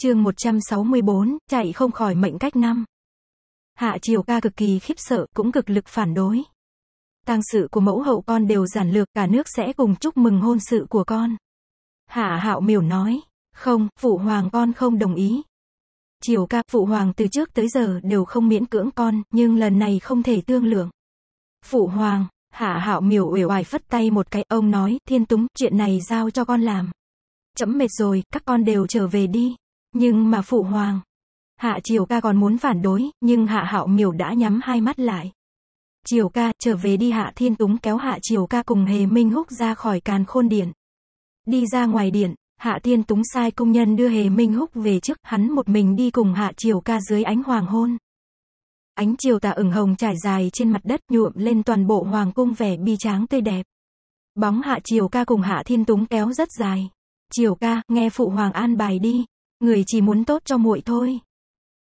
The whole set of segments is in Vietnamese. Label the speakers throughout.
Speaker 1: chương 164, chạy không khỏi mệnh cách năm. Hạ Triều Ca cực kỳ khiếp sợ, cũng cực lực phản đối.
Speaker 2: Tang sự của mẫu hậu con đều giản lược, cả nước sẽ cùng chúc mừng hôn sự của con. Hạ Hạo Miểu nói, không, phụ hoàng con không đồng ý. Triều Ca, phụ hoàng từ trước tới giờ đều không miễn cưỡng con, nhưng lần này không thể tương lượng. Phụ hoàng, Hạ Hạo Miểu uể oải phất tay một cái, ông nói, Thiên Túng, chuyện này giao cho con làm. Chấm mệt rồi, các con đều trở về đi. Nhưng mà phụ hoàng. Hạ Triều ca còn muốn phản đối, nhưng Hạ Hạo Miểu đã nhắm hai mắt lại. Triều ca, trở về đi Hạ Thiên Túng kéo Hạ Triều ca cùng Hề Minh Húc ra khỏi càn khôn điện. Đi ra ngoài điện, Hạ Thiên Túng sai công nhân đưa Hề Minh Húc về trước, hắn một mình đi cùng Hạ Triều ca dưới ánh hoàng hôn. Ánh chiều tà ửng hồng trải dài trên mặt đất nhuộm lên toàn bộ hoàng cung vẻ bi tráng tươi đẹp. Bóng Hạ Triều ca cùng Hạ Thiên Túng kéo rất dài. Triều ca, nghe phụ hoàng an bài đi. Người chỉ muốn tốt cho muội thôi.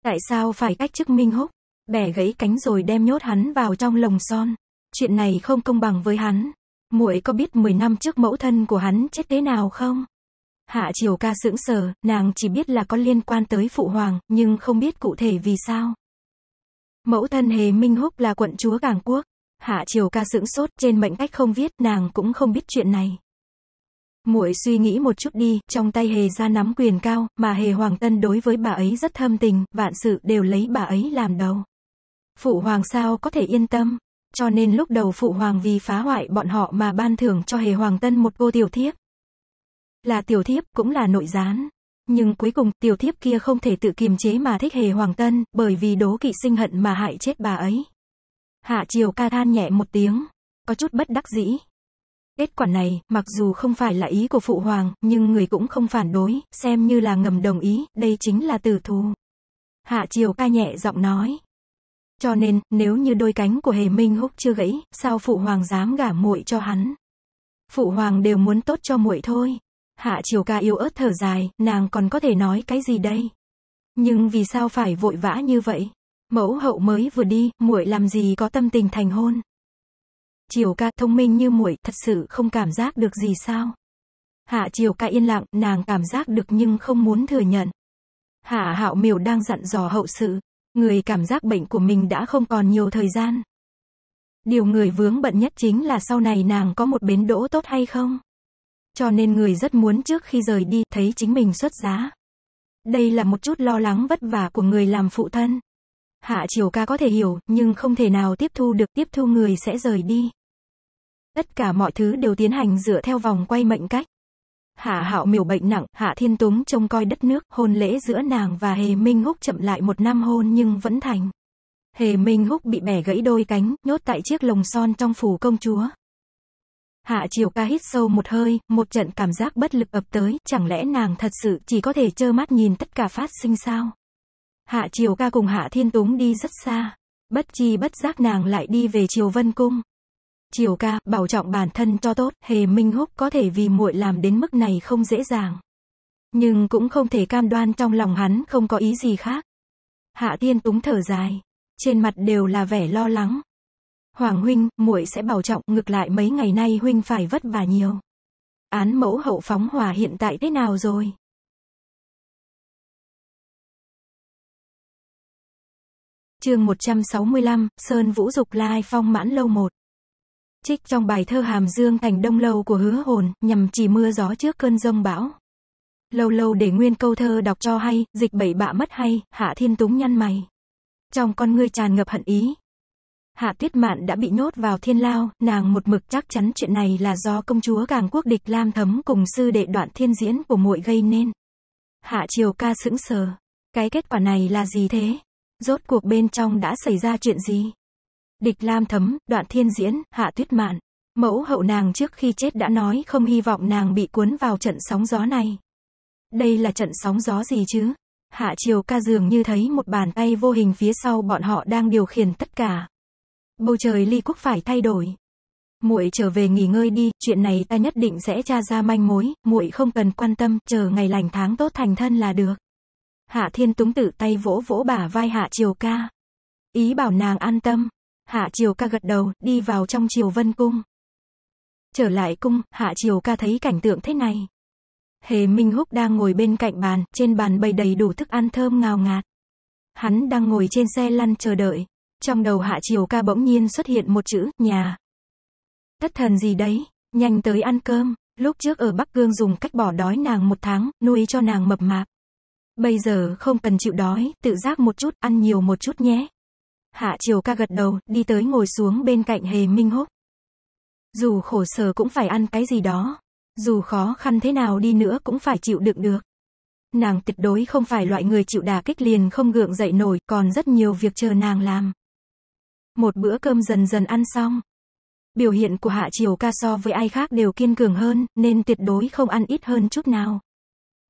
Speaker 2: Tại sao phải cách chức Minh Húc? Bẻ gãy cánh rồi đem nhốt hắn vào trong lồng son. Chuyện này không công bằng với hắn. Muội có biết 10 năm trước mẫu thân của hắn chết thế nào không? Hạ Triều Ca sững sờ, nàng chỉ biết là có liên quan tới phụ hoàng, nhưng không biết cụ thể vì sao. Mẫu thân Hề Minh Húc là quận chúa Cảng Quốc. Hạ Triều Ca sững sốt, trên mệnh cách không viết, nàng cũng không biết chuyện này muội suy nghĩ một chút đi, trong tay hề ra nắm quyền cao, mà hề Hoàng Tân đối với bà ấy rất thâm tình, vạn sự đều lấy bà ấy làm đầu. Phụ hoàng sao có thể yên tâm, cho nên lúc đầu phụ hoàng vì phá hoại bọn họ mà ban thưởng cho hề Hoàng Tân một cô tiểu thiếp. Là tiểu thiếp, cũng là nội gián. Nhưng cuối cùng, tiểu thiếp kia không thể tự kiềm chế mà thích hề Hoàng Tân, bởi vì đố kỵ sinh hận mà hại chết bà ấy. Hạ Triều ca than nhẹ một tiếng, có chút bất đắc dĩ. Kết quả này, mặc dù không phải là ý của phụ hoàng, nhưng người cũng không phản đối, xem như là ngầm đồng ý, đây chính là tử thù. Hạ Triều ca nhẹ giọng nói. Cho nên, nếu như đôi cánh của Hề Minh Húc chưa gãy, sao phụ hoàng dám gả muội cho hắn? Phụ hoàng đều muốn tốt cho muội thôi. Hạ Triều ca yếu ớt thở dài, nàng còn có thể nói cái gì đây? Nhưng vì sao phải vội vã như vậy? Mẫu hậu mới vừa đi, muội làm gì có tâm tình thành hôn? Triều ca thông minh như muội, thật sự không cảm giác được gì sao? Hạ Triều ca yên lặng, nàng cảm giác được nhưng không muốn thừa nhận. Hạ Hạo Miểu đang dặn dò hậu sự, người cảm giác bệnh của mình đã không còn nhiều thời gian. Điều người vướng bận nhất chính là sau này nàng có một bến đỗ tốt hay không. Cho nên người rất muốn trước khi rời đi thấy chính mình xuất giá. Đây là một chút lo lắng vất vả của người làm phụ thân. Hạ Triều Ca có thể hiểu, nhưng không thể nào tiếp thu được, tiếp thu người sẽ rời đi. Tất cả mọi thứ đều tiến hành dựa theo vòng quay mệnh cách. Hạ Hạo miểu bệnh nặng, Hạ Thiên Túng trông coi đất nước, hôn lễ giữa nàng và Hề Minh Húc chậm lại một năm hôn nhưng vẫn thành. Hề Minh Húc bị bẻ gãy đôi cánh, nhốt tại chiếc lồng son trong phủ công chúa. Hạ Triều Ca hít sâu một hơi, một trận cảm giác bất lực ập tới, chẳng lẽ nàng thật sự chỉ có thể trơ mắt nhìn tất cả phát sinh sao? Hạ Triều Ca cùng Hạ Thiên Túng đi rất xa. Bất chi bất giác nàng lại đi về Triều Vân Cung. Triều Ca, bảo trọng bản thân cho tốt, Hề Minh Húc có thể vì muội làm đến mức này không dễ dàng. Nhưng cũng không thể cam đoan trong lòng hắn không có ý gì khác. Hạ Thiên Túng thở dài. Trên mặt đều là vẻ lo lắng. Hoàng huynh, muội
Speaker 1: sẽ bảo trọng, ngược lại mấy ngày nay huynh phải vất vả nhiều. Án mẫu hậu phóng hòa hiện tại thế nào rồi? chương 165, Sơn Vũ Dục Lai Phong Mãn Lâu 1
Speaker 2: Trích trong bài thơ Hàm Dương Thành Đông Lâu của Hứa Hồn, nhằm chỉ mưa gió trước cơn rông bão. Lâu lâu để nguyên câu thơ đọc cho hay, dịch bậy bạ mất hay, Hạ Thiên Túng nhăn mày. Trong con ngươi tràn ngập hận ý. Hạ Tuyết Mạn đã bị nhốt vào thiên lao, nàng một mực chắc chắn chuyện này là do công chúa Càng Quốc địch Lam Thấm cùng sư đệ đoạn thiên diễn của muội gây nên. Hạ Triều ca sững sờ. Cái kết quả này là gì thế? Rốt cuộc bên trong đã xảy ra chuyện gì? Địch Lam Thấm, Đoạn Thiên Diễn, Hạ Tuyết Mạn. Mẫu hậu nàng trước khi chết đã nói không hy vọng nàng bị cuốn vào trận sóng gió này. Đây là trận sóng gió gì chứ? Hạ Triều ca dường như thấy một bàn tay vô hình phía sau bọn họ đang điều khiển tất cả. Bầu trời ly quốc phải thay đổi. Muội trở về nghỉ ngơi đi, chuyện này ta nhất định sẽ tra ra manh mối, muội không cần quan tâm, chờ ngày lành tháng tốt thành thân là được. Hạ Thiên Túng tự tay vỗ vỗ bả vai Hạ Triều Ca. Ý bảo nàng an tâm. Hạ Triều Ca gật đầu, đi vào trong Triều Vân Cung. Trở lại cung, Hạ Triều Ca thấy cảnh tượng thế này. Hề Minh Húc đang ngồi bên cạnh bàn, trên bàn bày đầy đủ thức ăn thơm ngào ngạt. Hắn đang ngồi trên xe lăn chờ đợi. Trong đầu Hạ Triều Ca bỗng nhiên xuất hiện một chữ, nhà. Tất thần gì đấy, nhanh tới ăn cơm. Lúc trước ở Bắc Cương dùng cách bỏ đói nàng một tháng, nuôi cho nàng mập mạp. Bây giờ không cần chịu đói, tự giác một chút, ăn nhiều một chút nhé. Hạ Triều ca gật đầu, đi tới ngồi xuống bên cạnh Hề Minh Húc. Dù khổ sở cũng phải ăn cái gì đó. Dù khó khăn thế nào đi nữa cũng phải chịu đựng được. Nàng tuyệt đối không phải loại người chịu đả kích liền không gượng dậy nổi, còn rất nhiều việc chờ nàng làm. Một bữa cơm dần dần ăn xong. Biểu hiện của Hạ Triều ca so với ai khác đều kiên cường hơn, nên tuyệt đối không ăn ít hơn chút nào.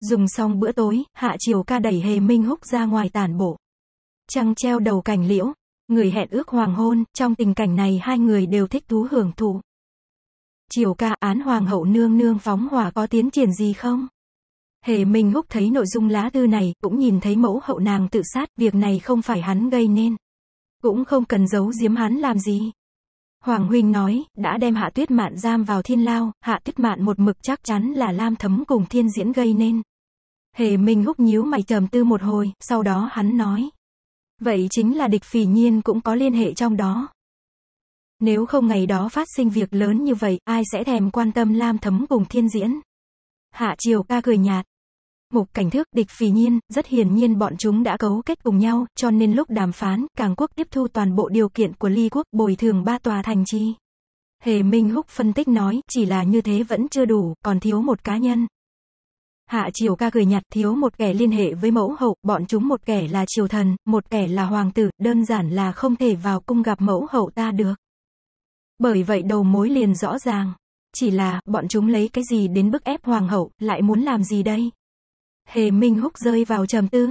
Speaker 2: Dùng xong bữa tối, Hạ Triều ca đẩy Hề Minh Húc ra ngoài tản bộ. Trăng treo đầu cảnh liễu, người hẹn ước hoàng hôn, trong tình cảnh này hai người đều thích thú hưởng thụ. Triều ca án hoàng hậu nương nương phóng hỏa có tiến triển gì không? Hề Minh Húc thấy nội dung lá thư này, cũng nhìn thấy mẫu hậu nàng tự sát, việc này không phải hắn gây nên. Cũng không cần giấu giếm hắn làm gì. Hoàng Huynh nói, đã đem hạ tuyết mạn giam vào thiên lao, hạ tuyết mạn một mực chắc chắn là lam thấm cùng thiên diễn gây nên. Hề Minh Húc nhíu mày trầm tư một hồi, sau đó hắn nói. Vậy chính là địch phỉ nhiên cũng có liên hệ trong đó. Nếu không ngày đó phát sinh việc lớn như vậy, ai sẽ thèm quan tâm lam thấm cùng thiên diễn. Hạ Triều ca cười nhạt, mục cảnh thước, địch phì nhiên, rất hiển nhiên bọn chúng đã cấu kết cùng nhau, cho nên lúc đàm phán, càng quốc tiếp thu toàn bộ điều kiện của ly quốc, bồi thường ba tòa thành chi. Hề Minh Húc phân tích nói, chỉ là như thế vẫn chưa đủ, còn thiếu một cá nhân. Hạ Triều ca cười nhặt thiếu một kẻ liên hệ với mẫu hậu, bọn chúng một kẻ là triều thần, một kẻ là hoàng tử, đơn giản là không thể vào cung gặp mẫu hậu ta được. Bởi vậy đầu mối liền rõ ràng. Chỉ là, bọn chúng lấy cái gì đến bức ép hoàng hậu, lại muốn làm gì đây? Hề Minh Húc rơi vào trầm tư.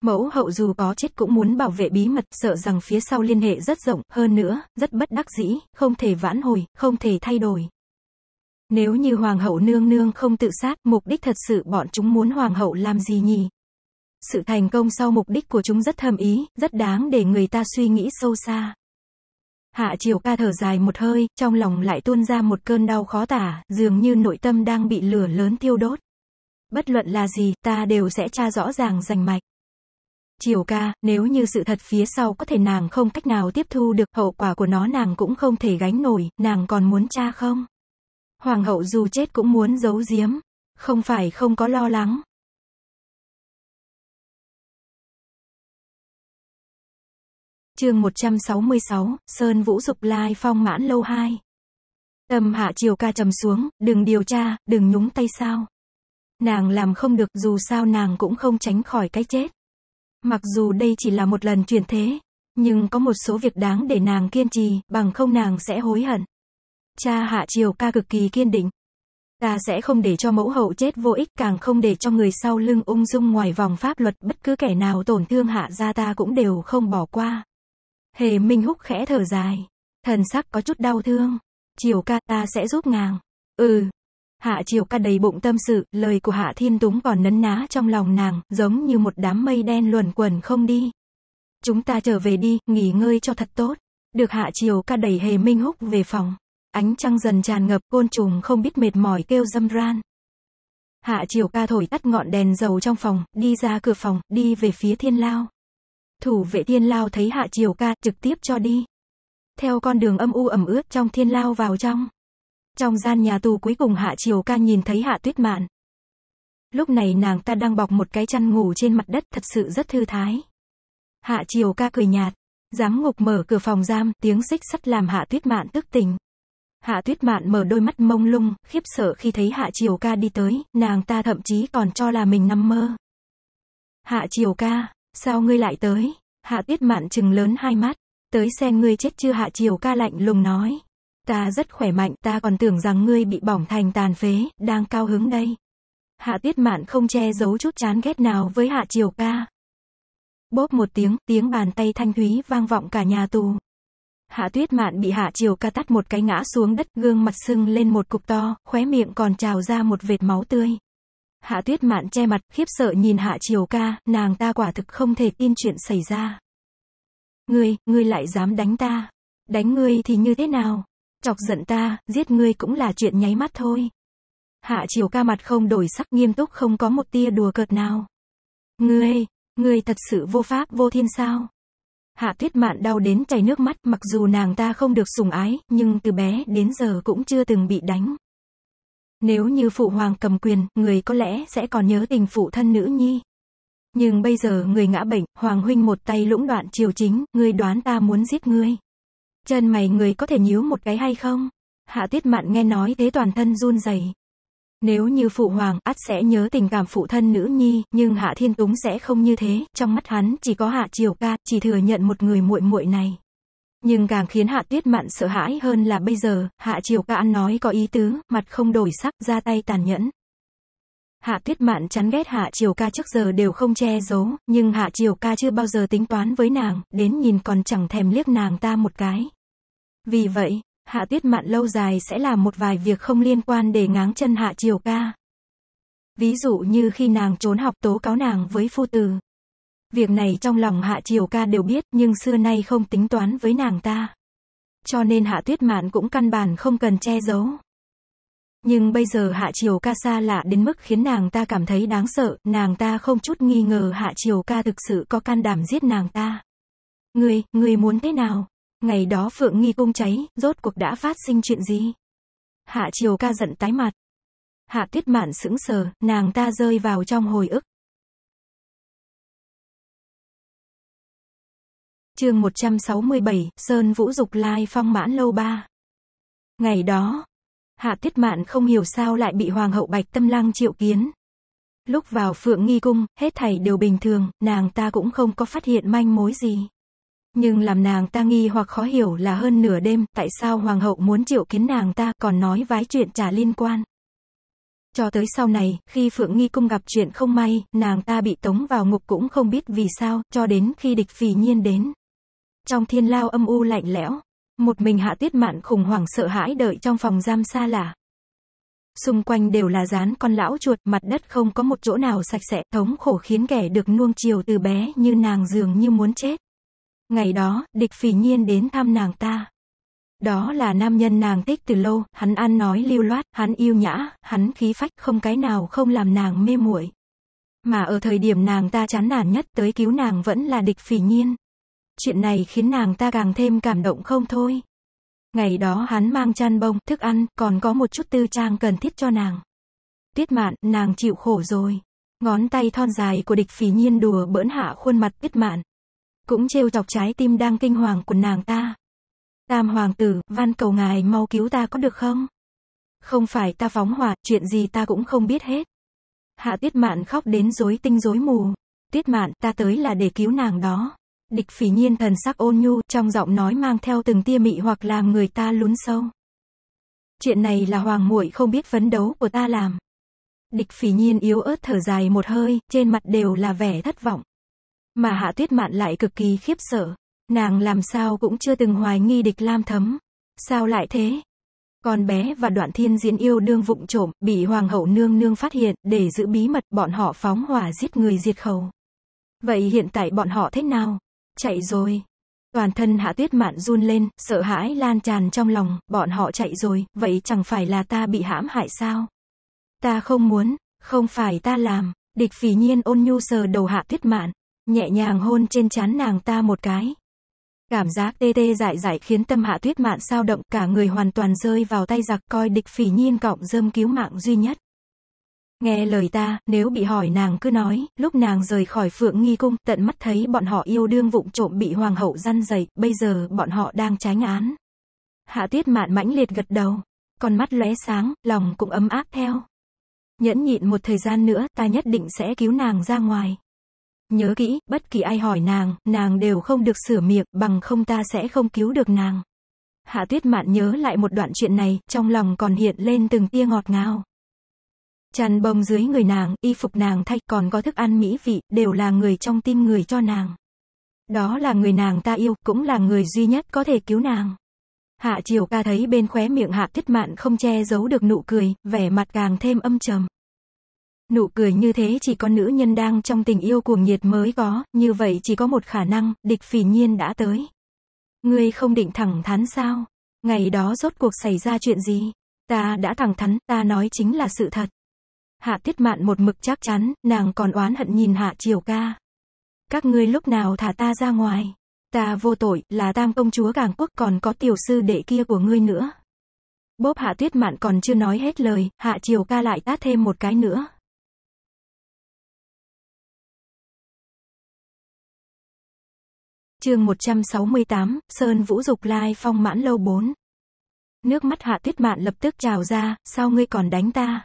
Speaker 2: Mẫu hậu dù có chết cũng muốn bảo vệ bí mật, sợ rằng phía sau liên hệ rất rộng, hơn nữa, rất bất đắc dĩ, không thể vãn hồi, không thể thay đổi. Nếu như hoàng hậu nương nương không tự sát, mục đích thật sự bọn chúng muốn hoàng hậu làm gì nhỉ? Sự thành công sau mục đích của chúng rất thầm ý, rất đáng để người ta suy nghĩ sâu xa. Hạ triều ca thở dài một hơi, trong lòng lại tuôn ra một cơn đau khó tả, dường như nội tâm đang bị lửa lớn thiêu đốt. Bất luận là gì, ta đều sẽ tra rõ ràng rành mạch. triều ca, nếu như sự thật phía sau có thể nàng không cách nào tiếp thu được hậu quả của nó nàng cũng không thể gánh
Speaker 1: nổi, nàng còn muốn tra không? Hoàng hậu dù chết cũng muốn giấu giếm, không phải không có lo lắng. chương 166, Sơn Vũ Dục Lai Phong Mãn Lâu
Speaker 2: 2 Tâm hạ chiều ca trầm xuống, đừng điều tra, đừng nhúng tay sao. Nàng làm không được dù sao nàng cũng không tránh khỏi cái chết. Mặc dù đây chỉ là một lần chuyển thế, nhưng có một số việc đáng để nàng kiên trì, bằng không nàng sẽ hối hận. Cha Hạ Triều ca cực kỳ kiên định. Ta sẽ không để cho mẫu hậu chết vô ích càng không để cho người sau lưng ung dung ngoài vòng pháp luật bất cứ kẻ nào tổn thương hạ gia ta cũng đều không bỏ qua. Hề Minh Húc khẽ thở dài. Thần sắc có chút đau thương. Triều ca ta sẽ giúp nàng. Ừ, Hạ Triều Ca đầy bụng tâm sự, lời của Hạ Thiên Túng còn nấn ná trong lòng nàng, giống như một đám mây đen luồn quẩn không đi. Chúng ta trở về đi, nghỉ ngơi cho thật tốt. Được Hạ Triều Ca đẩy hề minh húc về phòng. Ánh trăng dần tràn ngập, côn trùng không biết mệt mỏi kêu dâm ran. Hạ Triều Ca thổi tắt ngọn đèn dầu trong phòng, đi ra cửa phòng, đi về phía thiên lao. Thủ vệ thiên lao thấy Hạ Triều Ca, trực tiếp cho đi. Theo con đường âm u ẩm ướt trong thiên lao vào trong. Trong gian nhà tù cuối cùng Hạ Triều Ca nhìn thấy Hạ Tuyết Mạn. Lúc này nàng ta đang bọc một cái chăn ngủ trên mặt đất thật sự rất thư thái. Hạ Triều Ca cười nhạt, giáng ngục mở cửa phòng giam, tiếng xích sắt làm Hạ Tuyết Mạn tức tình. Hạ Tuyết Mạn mở đôi mắt mông lung, khiếp sợ khi thấy Hạ Triều Ca đi tới, nàng ta thậm chí còn cho là mình nằm mơ. Hạ Triều Ca, sao ngươi lại tới? Hạ Tuyết Mạn chừng lớn hai mắt, tới xem ngươi chết chưa Hạ Triều Ca lạnh lùng nói. Ta rất khỏe mạnh, ta còn tưởng rằng ngươi bị bỏng thành tàn phế, đang cao hứng đây. Hạ tiết mạn không che giấu chút chán ghét nào với hạ triều ca. Bóp một tiếng, tiếng bàn tay thanh thúy vang vọng cả nhà tù. Hạ tuyết mạn bị hạ triều ca tắt một cái ngã xuống đất, gương mặt sưng lên một cục to, khóe miệng còn trào ra một vệt máu tươi. Hạ tuyết mạn che mặt, khiếp sợ nhìn hạ triều ca, nàng ta quả thực không thể tin chuyện xảy ra. Ngươi, ngươi lại dám đánh ta. Đánh ngươi thì như thế nào? Chọc giận ta, giết ngươi cũng là chuyện nháy mắt thôi. Hạ triều ca mặt không đổi sắc nghiêm túc không có một tia đùa cợt nào. Ngươi, ngươi thật sự vô pháp vô thiên sao? Hạ tuyết mạn đau đến chảy nước mắt mặc dù nàng ta không được sủng ái, nhưng từ bé đến giờ cũng chưa từng bị đánh. Nếu như phụ hoàng cầm quyền, người có lẽ sẽ còn nhớ tình phụ thân nữ nhi. Nhưng bây giờ người ngã bệnh, hoàng huynh một tay lũng đoạn triều chính, người đoán ta muốn giết ngươi. Chân mày người có thể nhíu một cái hay không? Hạ tiết mạn nghe nói thế toàn thân run rẩy. Nếu như phụ hoàng, ắt sẽ nhớ tình cảm phụ thân nữ nhi, nhưng Hạ Thiên Túng sẽ không như thế, trong mắt hắn chỉ có Hạ Triều Ca, chỉ thừa nhận một người muội muội này. Nhưng càng khiến Hạ tiết Mạn sợ hãi hơn là bây giờ, Hạ Triều Ca ăn nói có ý tứ, mặt không đổi sắc, ra tay tàn nhẫn. Hạ tiết Mạn chán ghét Hạ Triều Ca trước giờ đều không che giấu, nhưng Hạ Triều Ca chưa bao giờ tính toán với nàng, đến nhìn còn chẳng thèm liếc nàng ta một cái. Vì vậy, hạ tuyết mạn lâu dài sẽ là một vài việc không liên quan để ngáng chân hạ triều ca. Ví dụ như khi nàng trốn học tố cáo nàng với phu tử. Việc này trong lòng hạ triều ca đều biết nhưng xưa nay không tính toán với nàng ta. Cho nên hạ tuyết mạn cũng căn bản không cần che giấu. Nhưng bây giờ hạ triều ca xa lạ đến mức khiến nàng ta cảm thấy đáng sợ, nàng ta không chút nghi ngờ hạ triều ca thực sự có can đảm giết nàng ta. Ngươi, ngươi muốn thế nào? Ngày đó Phượng Nghi Cung cháy, rốt cuộc đã phát
Speaker 1: sinh chuyện gì? Hạ Triều ca giận tái mặt. Hạ Tuyết Mạn sững sờ, nàng ta rơi vào trong hồi ức. Chương 167, Sơn Vũ Dục Lai Phong Mãn Lâu ba
Speaker 2: Ngày đó, Hạ Tuyết Mạn không hiểu sao lại bị Hoàng hậu Bạch Tâm Lăng triệu kiến. Lúc vào Phượng Nghi Cung, hết thảy đều bình thường, nàng ta cũng không có phát hiện manh mối gì. Nhưng làm nàng ta nghi hoặc khó hiểu là hơn nửa đêm, tại sao hoàng hậu muốn triệu kiến nàng ta còn nói vái chuyện chả liên quan. Cho tới sau này, khi Phượng Nghi Cung gặp chuyện không may, nàng ta bị tống vào ngục cũng không biết vì sao, cho đến khi địch phì nhiên đến. Trong thiên lao âm u lạnh lẽo, một mình hạ tiết mạn khủng hoảng sợ hãi đợi trong phòng giam xa lạ. Xung quanh đều là rán con lão chuột, mặt đất không có một chỗ nào sạch sẽ, thống khổ khiến kẻ được nuông chiều từ bé như nàng dường như muốn chết. Ngày đó, địch phỉ nhiên đến thăm nàng ta. Đó là nam nhân nàng thích từ lâu, hắn ăn nói lưu loát, hắn yêu nhã, hắn khí phách, không cái nào không làm nàng mê muội. Mà ở thời điểm nàng ta chán nản nhất tới cứu nàng vẫn là địch phỉ nhiên. Chuyện này khiến nàng ta càng thêm cảm động không thôi. Ngày đó hắn mang chăn bông, thức ăn, còn có một chút tư trang cần thiết cho nàng. Tuyết mạn, nàng chịu khổ rồi. Ngón tay thon dài của địch phỉ nhiên đùa bỡn hạ khuôn mặt tuyết mạn cũng trêu chọc trái tim đang kinh hoàng của nàng ta. Tam hoàng tử, van cầu ngài mau cứu ta có được không? Không phải ta phóng hỏa, chuyện gì ta cũng không biết hết. Hạ tiết mạn khóc đến rối tinh rối mù. Tiết mạn, ta tới là để cứu nàng đó. Địch phỉ nhiên thần sắc ôn nhu, trong giọng nói mang theo từng tia mị hoặc làm người ta lún sâu. Chuyện này là hoàng muội không biết phấn đấu của ta làm. Địch phỉ nhiên yếu ớt thở dài một hơi, trên mặt đều là vẻ thất vọng. Mà hạ tuyết mạn lại cực kỳ khiếp sợ. Nàng làm sao cũng chưa từng hoài nghi địch lam thấm. Sao lại thế? Con bé và đoạn thiên diễn yêu đương vụng trộm, bị hoàng hậu nương nương phát hiện, để giữ bí mật bọn họ phóng hỏa giết người diệt khẩu. Vậy hiện tại bọn họ thế nào? Chạy rồi. Toàn thân hạ tuyết mạn run lên, sợ hãi lan tràn trong lòng, bọn họ chạy rồi, vậy chẳng phải là ta bị hãm hại sao? Ta không muốn, không phải ta làm, địch phỉ nhiên ôn nhu sờ đầu hạ tuyết mạn, nhẹ nhàng hôn trên trán nàng ta một cái. Cảm giác tê tê dại dại khiến tâm hạ tuyết mạn sao động cả người hoàn toàn rơi vào tay giặc coi địch phỉ nhiên cọng dơm cứu mạng duy nhất. Nghe lời ta, nếu bị hỏi nàng cứ nói, lúc nàng rời khỏi phượng nghi cung, tận mắt thấy bọn họ yêu đương vụng trộm bị hoàng hậu răn dày, bây giờ bọn họ đang tránh án. Hạ tuyết mạn mãnh liệt gật đầu, con mắt lóe sáng, lòng cũng ấm áp theo. Nhẫn nhịn một thời gian nữa, ta nhất định sẽ cứu nàng ra ngoài. Nhớ kỹ, bất kỳ ai hỏi nàng, nàng đều không được sửa miệng, bằng không ta sẽ không cứu được nàng. Hạ tuyết mạn nhớ lại một đoạn chuyện này, trong lòng còn hiện lên từng tia ngọt ngào. Chăn bông dưới người nàng, y phục nàng thay, còn có thức ăn mỹ vị, đều là người trong tim người cho nàng. Đó là người nàng ta yêu, cũng là người duy nhất có thể cứu nàng. Hạ Triều ca thấy bên khóe miệng Hạ Tuyết Mạn không che giấu được nụ cười, vẻ mặt càng thêm âm trầm. Nụ cười như thế chỉ có nữ nhân đang trong tình yêu cuồng nhiệt mới có, như vậy chỉ có một khả năng, địch phỉ nhiên đã tới. Ngươi không định thẳng thắn sao? Ngày đó rốt cuộc xảy ra chuyện gì? Ta đã thẳng thắn, ta nói chính là sự thật. Hạ tiết mạn một mực chắc chắn, nàng còn oán hận nhìn hạ triều ca. Các ngươi lúc nào thả ta ra ngoài? Ta vô tội, là tam công chúa Càng Quốc còn có tiểu sư đệ kia của ngươi nữa.
Speaker 1: Bốp hạ tuyết mạn còn chưa nói hết lời, hạ triều ca lại tát thêm một cái nữa. chương 168, Sơn Vũ Dục Lai Phong Mãn Lâu 4.
Speaker 2: Nước mắt hạ tuyết mạn lập tức trào ra, sao ngươi còn đánh ta?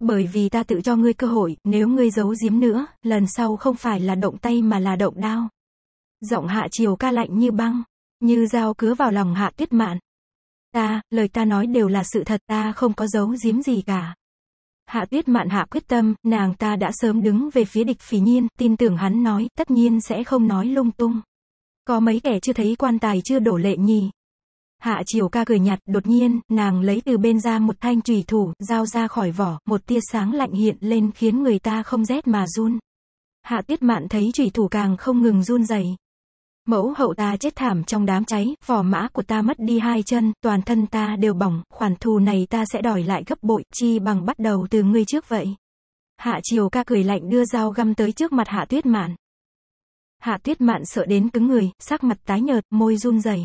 Speaker 2: Bởi vì ta tự cho ngươi cơ hội, nếu ngươi giấu giếm nữa, lần sau không phải là động tay mà là động đao. Giọng hạ chiều ca lạnh như băng, như dao cứa vào lòng hạ tuyết mạn. Ta, lời ta nói đều là sự thật, ta không có giấu giếm gì cả. Hạ tuyết mạn hạ quyết tâm, nàng ta đã sớm đứng về phía địch phỉ nhiên, tin tưởng hắn nói, tất nhiên sẽ không nói lung tung. Có mấy kẻ chưa thấy quan tài chưa đổ lệ nhỉ? Hạ Triều ca cười nhạt, đột nhiên, nàng lấy từ bên ra một thanh trùy thủ, dao ra khỏi vỏ, một tia sáng lạnh hiện lên khiến người ta không rét mà run. Hạ Tiết Mạn thấy trùy thủ càng không ngừng run dày Mẫu hậu ta chết thảm trong đám cháy, vỏ mã của ta mất đi hai chân, toàn thân ta đều bỏng, khoản thù này ta sẽ đòi lại gấp bội, chi bằng bắt đầu từ ngươi trước vậy. Hạ Triều ca cười lạnh đưa dao găm tới trước mặt Hạ Tuyết Mạn. Hạ tuyết mạn sợ đến cứng người, sắc mặt tái nhợt, môi run rẩy.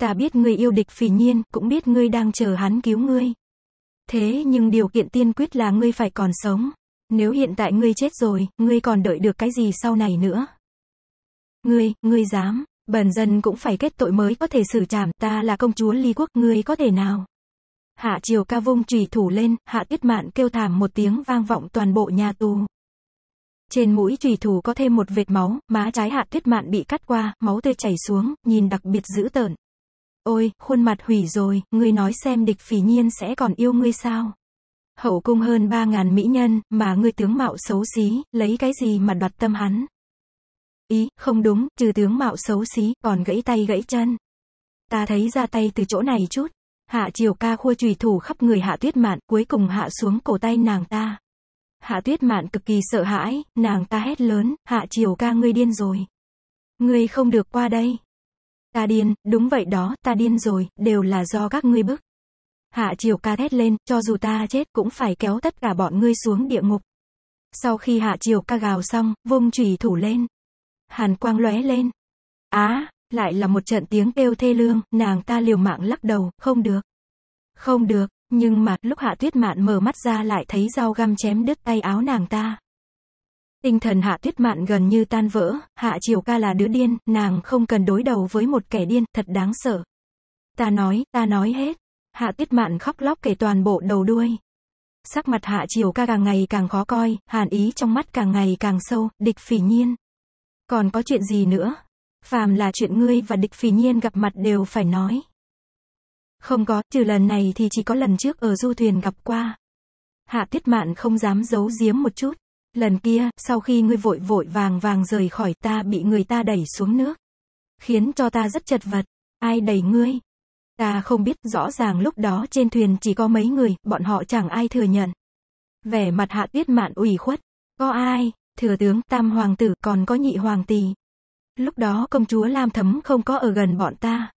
Speaker 2: Ta biết ngươi yêu địch phỉ nhiên, cũng biết ngươi đang chờ hắn cứu ngươi. Thế nhưng điều kiện tiên quyết là ngươi phải còn sống. Nếu hiện tại ngươi chết rồi, ngươi còn đợi được cái gì sau này nữa? Ngươi, ngươi dám, bần dân cũng phải kết tội mới có thể xử trảm, ta là công chúa ly quốc, ngươi có thể nào? Hạ triều ca vung trùy thủ lên, hạ tuyết mạn kêu thảm một tiếng vang vọng toàn bộ nhà tù. Trên mũi trùy thủ có thêm một vệt máu, má trái hạ tuyết mạn bị cắt qua, máu tươi chảy xuống, nhìn đặc biệt dữ tợn. Ôi, khuôn mặt hủy rồi, ngươi nói xem địch phỉ nhiên sẽ còn yêu ngươi sao? Hậu cung hơn ba ngàn mỹ nhân, mà ngươi tướng mạo xấu xí, lấy cái gì mà đoạt tâm hắn? Ý, không đúng, trừ tướng mạo xấu xí, còn gãy tay gãy chân. Ta thấy ra tay từ chỗ này chút. Hạ triều ca khua trùy thủ khắp người hạ tuyết mạn, cuối cùng hạ xuống cổ tay nàng ta. Hạ tuyết mạn cực kỳ sợ hãi, nàng ta hét lớn, hạ triều ca ngươi điên rồi. Ngươi không được qua đây. Ta điên, đúng vậy đó, ta điên rồi, đều là do các ngươi bức. Hạ triều ca hét lên, cho dù ta chết cũng phải kéo tất cả bọn ngươi xuống địa ngục. Sau khi hạ triều ca gào xong, vung trùy thủ lên. Hàn quang lóe lên. Á, à, lại là một trận tiếng kêu thê lương, nàng ta liều mạng lắc đầu, không được. Không được, nhưng mà, lúc hạ tuyết mạn mở mắt ra lại thấy dao găm chém đứt tay áo nàng ta. Tinh thần hạ tuyết mạn gần như tan vỡ, hạ triều ca là đứa điên, nàng không cần đối đầu với một kẻ điên, thật đáng sợ. Ta nói, ta nói hết. Hạ tuyết mạn khóc lóc kể toàn bộ đầu đuôi. Sắc mặt hạ triều ca càng ngày càng khó coi, hàn ý trong mắt càng ngày càng sâu, địch phỉ nhiên. Còn có chuyện gì nữa? Phàm là chuyện ngươi và địch phỉ nhiên gặp mặt đều phải nói. Không có, trừ lần này thì chỉ có lần trước ở du thuyền gặp qua. Hạ Tiết Mạn không dám giấu giếm một chút. Lần kia, sau khi ngươi vội vội vàng vàng rời khỏi ta bị người ta đẩy xuống nước. Khiến cho ta rất chật vật. Ai đẩy ngươi? Ta không biết rõ ràng lúc đó trên thuyền chỉ có mấy người, bọn họ chẳng ai thừa nhận. Vẻ mặt hạ tiết mạn ủy khuất. Có ai? Thừa tướng, tam hoàng tử, còn có nhị hoàng tỷ. Lúc đó công chúa Lam Thấm không có ở gần bọn ta.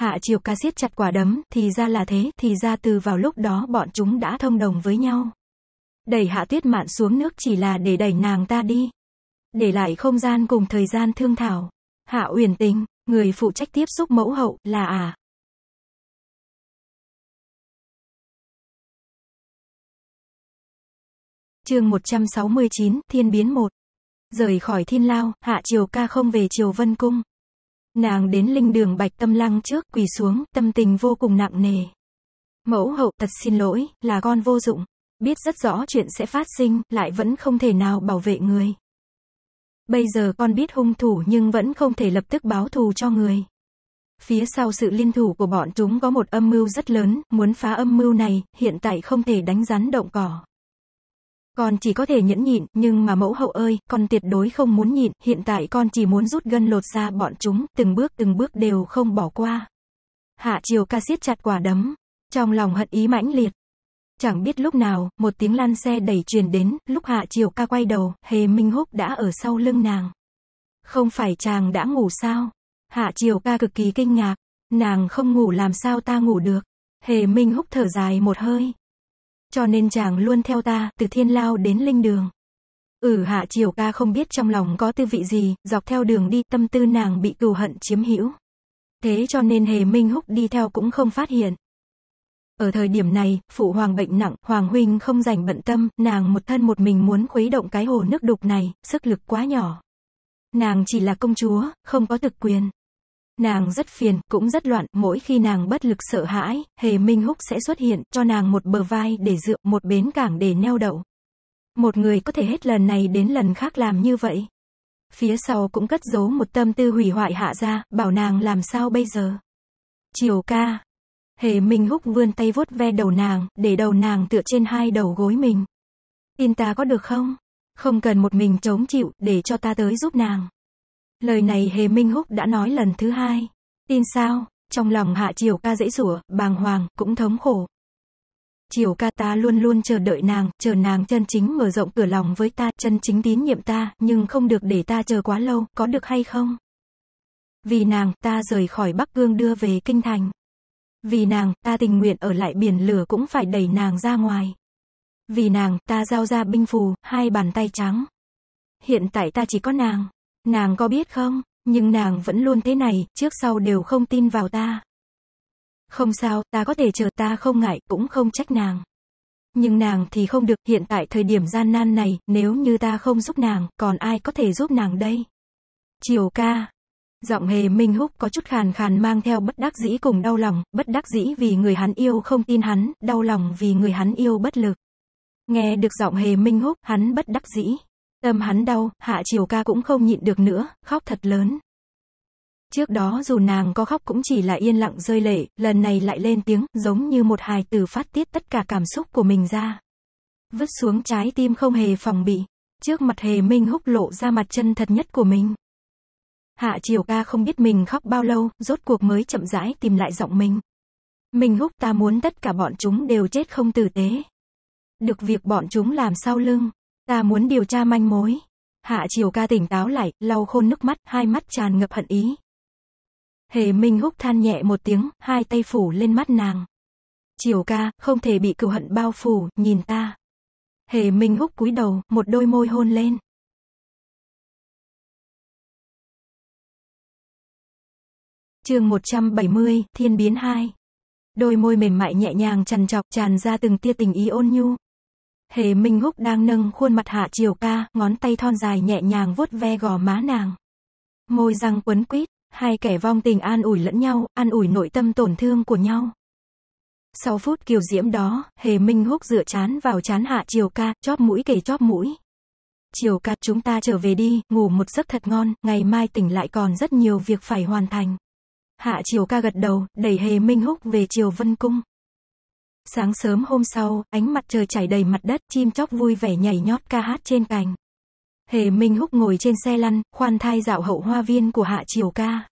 Speaker 2: Hạ Triều Ca siết chặt quả đấm, thì ra là thế, thì ra từ vào lúc đó bọn chúng đã thông đồng với nhau. Đẩy Hạ Tuyết Mạn xuống nước chỉ là để đẩy nàng ta đi. Để lại không gian cùng thời gian thương
Speaker 1: thảo. Hạ Uyển Tình, người phụ trách tiếp xúc mẫu hậu, là à. chương 169, Thiên Biến 1. Rời khỏi Thiên Lao, Hạ Triều Ca không
Speaker 2: về Triều Vân Cung. Nàng đến linh đường bạch tâm lăng trước quỳ xuống, tâm tình vô cùng nặng nề. Mẫu hậu thật xin lỗi, là con vô dụng. Biết rất rõ chuyện sẽ phát sinh, lại vẫn không thể nào bảo vệ người. Bây giờ con biết hung thủ nhưng vẫn không thể lập tức báo thù cho người. Phía sau sự liên thủ của bọn chúng có một âm mưu rất lớn, muốn phá âm mưu này, hiện tại không thể đánh rắn động cỏ. Con chỉ có thể nhẫn nhịn, nhưng mà mẫu hậu ơi, con tuyệt đối không muốn nhịn, hiện tại con chỉ muốn rút gân lột ra bọn chúng, từng bước từng bước đều không bỏ qua. Hạ Triều ca siết chặt quả đấm, trong lòng hận ý mãnh liệt. Chẳng biết lúc nào, một tiếng lan xe đẩy truyền đến, lúc Hạ Triều ca quay đầu, Hề Minh Húc đã ở sau lưng nàng. Không phải chàng đã ngủ sao? Hạ Triều ca cực kỳ kinh ngạc, nàng không ngủ làm sao ta ngủ được. Hề Minh Húc thở dài một hơi, cho nên chàng luôn theo ta, từ thiên lao đến linh đường. Ừ hạ triều ca không biết trong lòng có tư vị gì, dọc theo đường đi, tâm tư nàng bị cừu hận chiếm hữu. Thế cho nên hề minh húc đi theo cũng không phát hiện. Ở thời điểm này, phụ hoàng bệnh nặng, hoàng huynh không rảnh bận tâm, nàng một thân một mình muốn khuấy động cái hồ nước đục này, sức lực quá nhỏ. Nàng chỉ là công chúa, không có thực quyền. Nàng rất phiền, cũng rất loạn, mỗi khi nàng bất lực sợ hãi, Hề Minh Húc sẽ xuất hiện, cho nàng một bờ vai để dựa, một bến cảng để neo đậu. Một người có thể hết lần này đến lần khác làm như vậy. Phía sau cũng cất giấu một tâm tư hủy hoại hạ ra, bảo nàng làm sao bây giờ. Chiều ca. Hề Minh Húc vươn tay vuốt ve đầu nàng, để đầu nàng tựa trên hai đầu gối mình. Tin ta có được không? Không cần một mình chống chịu, để cho ta tới giúp nàng. Lời này Hề Minh Húc đã nói lần thứ hai. Tin sao? Trong lòng Hạ Triều Ca dễ rủa, bàng hoàng, cũng thống khổ. Triều Ca ta luôn luôn chờ đợi nàng, chờ nàng chân chính mở rộng cửa lòng với ta, chân chính tín nhiệm ta, nhưng không được để ta chờ quá lâu, có được hay không? Vì nàng, ta rời khỏi Bắc Cương đưa về Kinh Thành. Vì nàng, ta tình nguyện ở lại biển lửa cũng phải đẩy nàng ra ngoài. Vì nàng, ta giao ra binh phù, hai bàn tay trắng. Hiện tại ta chỉ có nàng. Nàng có biết không, nhưng nàng vẫn luôn thế này, trước sau đều không tin vào ta. Không sao, ta có thể chờ ta không ngại, cũng không trách nàng. Nhưng nàng thì không được, hiện tại thời điểm gian nan này, nếu như ta không giúp nàng, còn ai có thể giúp nàng đây? Chiều ca. Giọng hề Minh Húc có chút khàn khàn mang theo bất đắc dĩ cùng đau lòng, bất đắc dĩ vì người hắn yêu không tin hắn, đau lòng vì người hắn yêu bất lực. Nghe được giọng hề Minh Húc, hắn bất đắc dĩ. Tâm hắn đau, hạ chiều ca cũng không nhịn được nữa, khóc thật lớn. Trước đó dù nàng có khóc cũng chỉ là yên lặng rơi lệ, lần này lại lên tiếng, giống như một hài tử phát tiết tất cả cảm xúc của mình ra. Vứt xuống trái tim không hề phòng bị, trước mặt hề minh húc lộ ra mặt chân thật nhất của mình. Hạ chiều ca không biết mình khóc bao lâu, rốt cuộc mới chậm rãi tìm lại giọng mình. Mình húc ta muốn tất cả bọn chúng đều chết không tử tế. Được việc bọn chúng làm sau lưng, Ta muốn điều tra manh mối. Hạ Triều Ca tỉnh táo lại, lau khôn nước mắt, hai mắt tràn ngập hận ý. Hề Minh Húc than nhẹ một tiếng, hai tay phủ lên mắt
Speaker 1: nàng. Triều Ca, không thể bị cừu hận bao phủ, nhìn ta. Hề Minh Húc cúi đầu, một đôi môi hôn lên. Chương 170, Thiên biến 2. Đôi môi mềm mại nhẹ nhàng chằn chọc tràn ra từng tia tình ý ôn nhu, Hề Minh Húc đang
Speaker 2: nâng khuôn mặt Hạ Triều Ca, ngón tay thon dài nhẹ nhàng vuốt ve gò má nàng. Môi răng quấn quýt, hai kẻ vong tình an ủi lẫn nhau, an ủi nội tâm tổn thương của nhau. Sau phút kiều diễm đó, Hề Minh Húc dựa chán vào chán Hạ Triều Ca, chóp mũi kể chóp mũi. Triều Ca chúng ta trở về đi, ngủ một giấc thật ngon, ngày mai tỉnh lại còn rất nhiều việc phải hoàn thành. Hạ Triều Ca gật đầu, đẩy Hề Minh Húc về Triều Vân Cung. Sáng sớm hôm sau, ánh mặt trời chảy đầy mặt đất, chim chóc vui vẻ nhảy nhót ca hát trên cành. Hề Minh Húc ngồi trên xe lăn, khoan thai dạo hậu hoa viên của Hạ Triều Ca.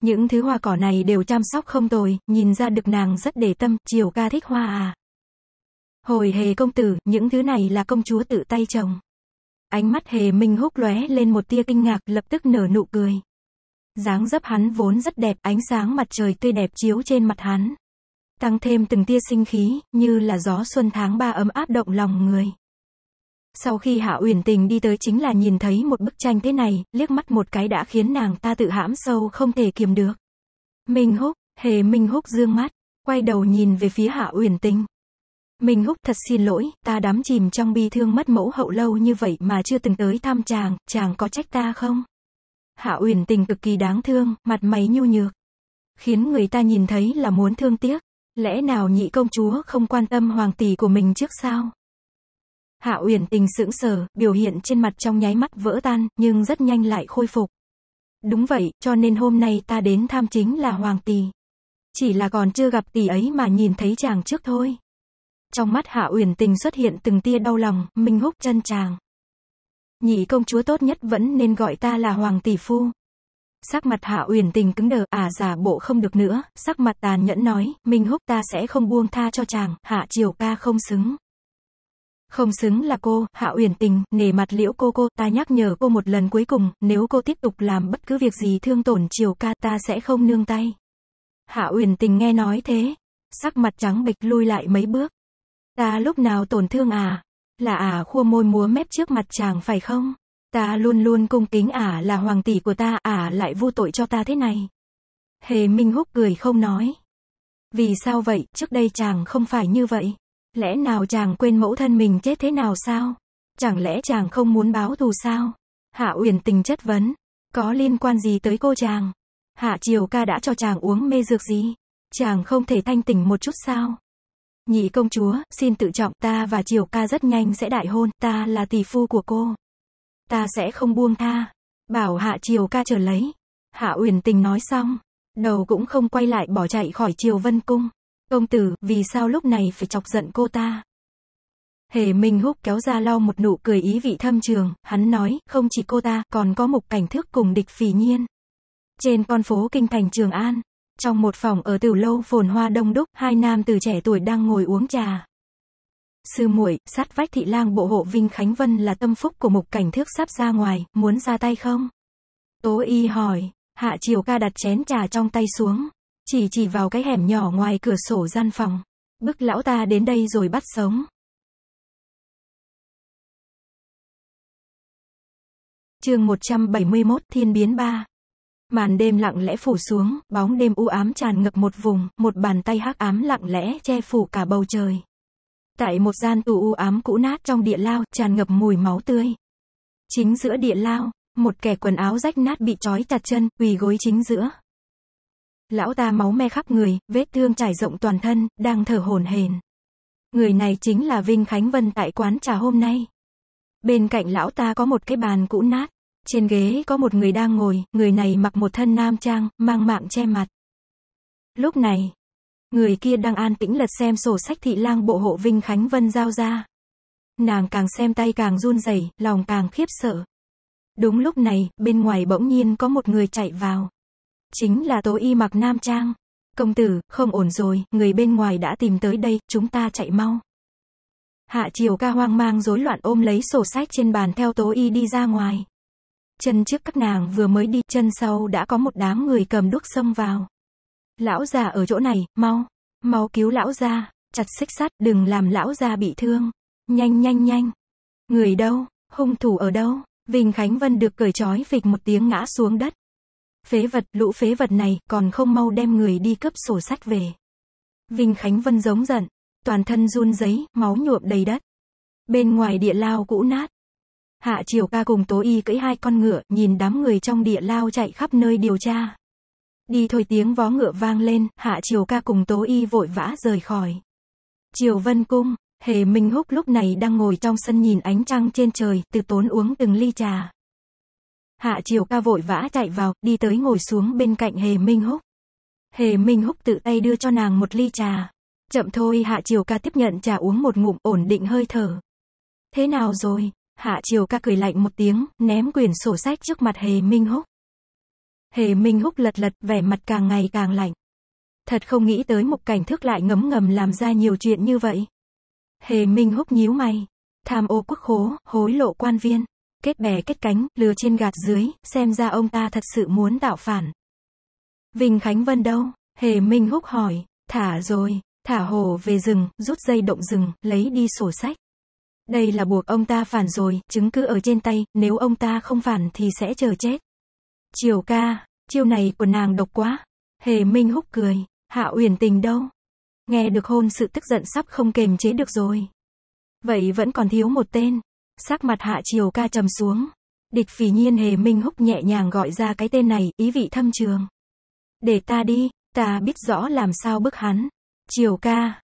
Speaker 2: Những thứ hoa cỏ này đều chăm sóc không tồi, nhìn ra được nàng rất để tâm, Triều Ca thích hoa à. Hồi Hề công tử, những thứ này là công chúa tự tay trồng. Ánh mắt Hề Minh Húc lóe lên một tia kinh ngạc, lập tức nở nụ cười. Dáng dấp hắn vốn rất đẹp, ánh sáng mặt trời tươi đẹp chiếu trên mặt hắn tăng thêm từng tia sinh khí, như là gió xuân tháng ba ấm áp động lòng người. Sau khi Hạ Uyển Tình đi tới chính là nhìn thấy một bức tranh thế này, liếc mắt một cái đã khiến nàng ta tự hãm sâu không thể kiềm được. Minh Húc, hề Minh Húc dương mắt, quay đầu nhìn về phía Hạ Uyển Tình. Minh Húc thật xin lỗi, ta đắm chìm trong bi thương mất mẫu hậu lâu như vậy mà chưa từng tới thăm chàng, chàng có trách ta không? Hạ Uyển Tình cực kỳ đáng thương, mặt mày nhu nhược. Khiến người ta nhìn thấy là muốn thương tiếc. Lẽ nào nhị công chúa không quan tâm hoàng tỷ của mình trước sao? Hạ Uyển tình sững sờ, biểu hiện trên mặt trong nháy mắt vỡ tan, nhưng rất nhanh lại khôi phục. Đúng vậy, cho nên hôm nay ta đến tham chính là hoàng tỷ. Chỉ là còn chưa gặp tỷ ấy mà nhìn thấy chàng trước thôi. Trong mắt Hạ Uyển tình xuất hiện từng tia đau lòng, Minh Húc chân chàng. Nhị công chúa tốt nhất vẫn nên gọi ta là hoàng tỷ phu. Sắc mặt Hạ Uyển Tình cứng đờ, à giả bộ không được nữa, sắc mặt tàn nhẫn nói, Minh Húc ta sẽ không buông tha cho chàng, Hạ Triều ca không xứng. Không xứng là cô, Hạ Uyển Tình, nề mặt liễu cô cô, ta nhắc nhở cô một lần cuối cùng, nếu cô tiếp tục làm bất cứ việc gì thương tổn Triều ca ta sẽ không nương tay. Hạ Uyển Tình nghe nói thế, sắc mặt trắng bệch lui lại mấy bước. Ta lúc nào tổn thương à? Là à khua môi múa mép trước mặt chàng phải không? Ta luôn luôn cung kính ả à là hoàng tỷ của ta, ả à lại vu tội cho ta thế này. Hề Minh Húc cười không nói. Vì sao vậy, trước đây chàng không phải như vậy. Lẽ nào chàng quên mẫu thân mình chết thế nào sao? Chẳng lẽ chàng không muốn báo thù sao? Hạ Uyển tình chất vấn. Có liên quan gì tới cô chàng? Hạ Triều ca đã cho chàng uống mê dược gì? Chàng không thể thanh tỉnh một chút sao? Nhị công chúa, xin tự trọng ta và Triều ca rất nhanh sẽ đại hôn, ta là tỷ phu của cô. Ta sẽ không buông tha. Bảo hạ triều ca trở lấy. Hạ Uyển Tình nói xong, đầu cũng không quay lại bỏ chạy khỏi triều vân cung. Công tử, vì sao lúc này phải chọc giận cô ta? Hề Minh Húc kéo ra lau một nụ cười ý vị thâm trường, hắn nói, không chỉ cô ta, còn có một cảnh thước cùng địch phì nhiên. Trên con phố kinh thành Trường An, trong một phòng ở tiểu lâu phồn hoa đông đúc, hai nam từ trẻ tuổi đang ngồi uống trà sư muội, sát vách thị lang bộ hộ Vinh Khánh Vân là tâm phúc của mục cảnh thước sắp ra ngoài, muốn ra tay không? Tố y hỏi, hạ triều ca đặt chén trà trong tay xuống, chỉ chỉ vào cái hẻm nhỏ ngoài cửa sổ
Speaker 1: gian phòng, bức lão ta đến đây rồi bắt sống. chương 171 Thiên biến ba.
Speaker 2: Màn đêm lặng lẽ phủ xuống, bóng đêm u ám tràn ngập một vùng, một bàn tay hắc ám lặng lẽ che phủ cả bầu trời. Tại một gian tù u ám cũ nát trong địa lao, tràn ngập mùi máu tươi. Chính giữa địa lao, một kẻ quần áo rách nát bị trói chặt chân, quỳ gối chính giữa. Lão ta máu me khắp người, vết thương trải rộng toàn thân, đang thở hổn hển. Người này chính là Vinh Khánh Vân tại quán trà hôm nay. Bên cạnh lão ta có một cái bàn cũ nát. Trên ghế có một người đang ngồi, người này mặc một thân nam trang, mang mạng che mặt. Lúc này, Người kia đang an tĩnh lật xem sổ sách thị lang bộ hộ Vinh Khánh Vân giao ra. Nàng càng xem tay càng run rẩy, lòng càng khiếp sợ. Đúng lúc này, bên ngoài bỗng nhiên có một người chạy vào. Chính là Tố Y mặc nam trang. Công tử, không ổn rồi, người bên ngoài đã tìm tới đây, chúng ta chạy mau. Hạ Triều ca hoang mang rối loạn ôm lấy sổ sách trên bàn theo Tố Y đi ra ngoài. Chân trước các nàng vừa mới đi, chân sau đã có một đám người cầm đúc xông vào. Lão già ở chỗ này, mau, mau cứu lão già, chặt xích sắt, đừng làm lão già bị thương. Nhanh nhanh nhanh. Người đâu, hung thủ ở đâu? Vinh Khánh Vân được cởi trói phịch một tiếng ngã xuống đất. Phế vật, lũ phế vật này, còn không mau đem người đi cấp sổ sách về. Vinh Khánh Vân giống giận, toàn thân run giấy, máu nhuộm đầy đất. Bên ngoài địa lao cũ nát. Hạ Triều Ca cùng Tố Y cưỡi hai con ngựa, nhìn đám người trong địa lao chạy khắp nơi điều tra. Đi thôi tiếng vó ngựa vang lên, hạ triều ca cùng tố y vội vã rời khỏi. Triều vân cung, hề minh húc lúc này đang ngồi trong sân nhìn ánh trăng trên trời, từ tốn uống từng ly trà. Hạ triều ca vội vã chạy vào, đi tới ngồi xuống bên cạnh hề minh húc. Hề minh húc tự tay đưa cho nàng một ly trà. Chậm thôi hạ triều ca tiếp nhận trà uống một ngụm ổn định hơi thở. Thế nào rồi? Hạ triều ca cười lạnh một tiếng, ném quyển sổ sách trước mặt hề minh húc. Hề Minh Húc lật lật, vẻ mặt càng ngày càng lạnh. Thật không nghĩ tới một cảnh thức lại ngấm ngầm làm ra nhiều chuyện như vậy. Hề Minh Húc nhíu mày. Tham ô quốc khố, hối lộ quan viên. Kết bè kết cánh, lừa trên gạt dưới, xem ra ông ta thật sự muốn tạo phản. Vinh Khánh Vân đâu? Hề Minh Húc hỏi. Thả rồi, thả hồ về rừng, rút dây động rừng, lấy đi sổ sách. Đây là buộc ông ta phản rồi, chứng cứ ở trên tay, nếu ông ta không phản thì sẽ chờ chết. Triều ca, chiêu này của nàng độc quá. Hề Minh Húc cười, Hạ Uyển Tình đâu? Nghe được hôn sự tức giận sắp không kềm chế được rồi. Vậy vẫn còn thiếu một tên. Sắc mặt Hạ Triều ca trầm xuống. Địch phỉ nhiên Hề Minh Húc nhẹ nhàng gọi ra cái tên này, ý vị thâm trường. Để ta đi, ta biết rõ làm sao bức hắn. Triều ca.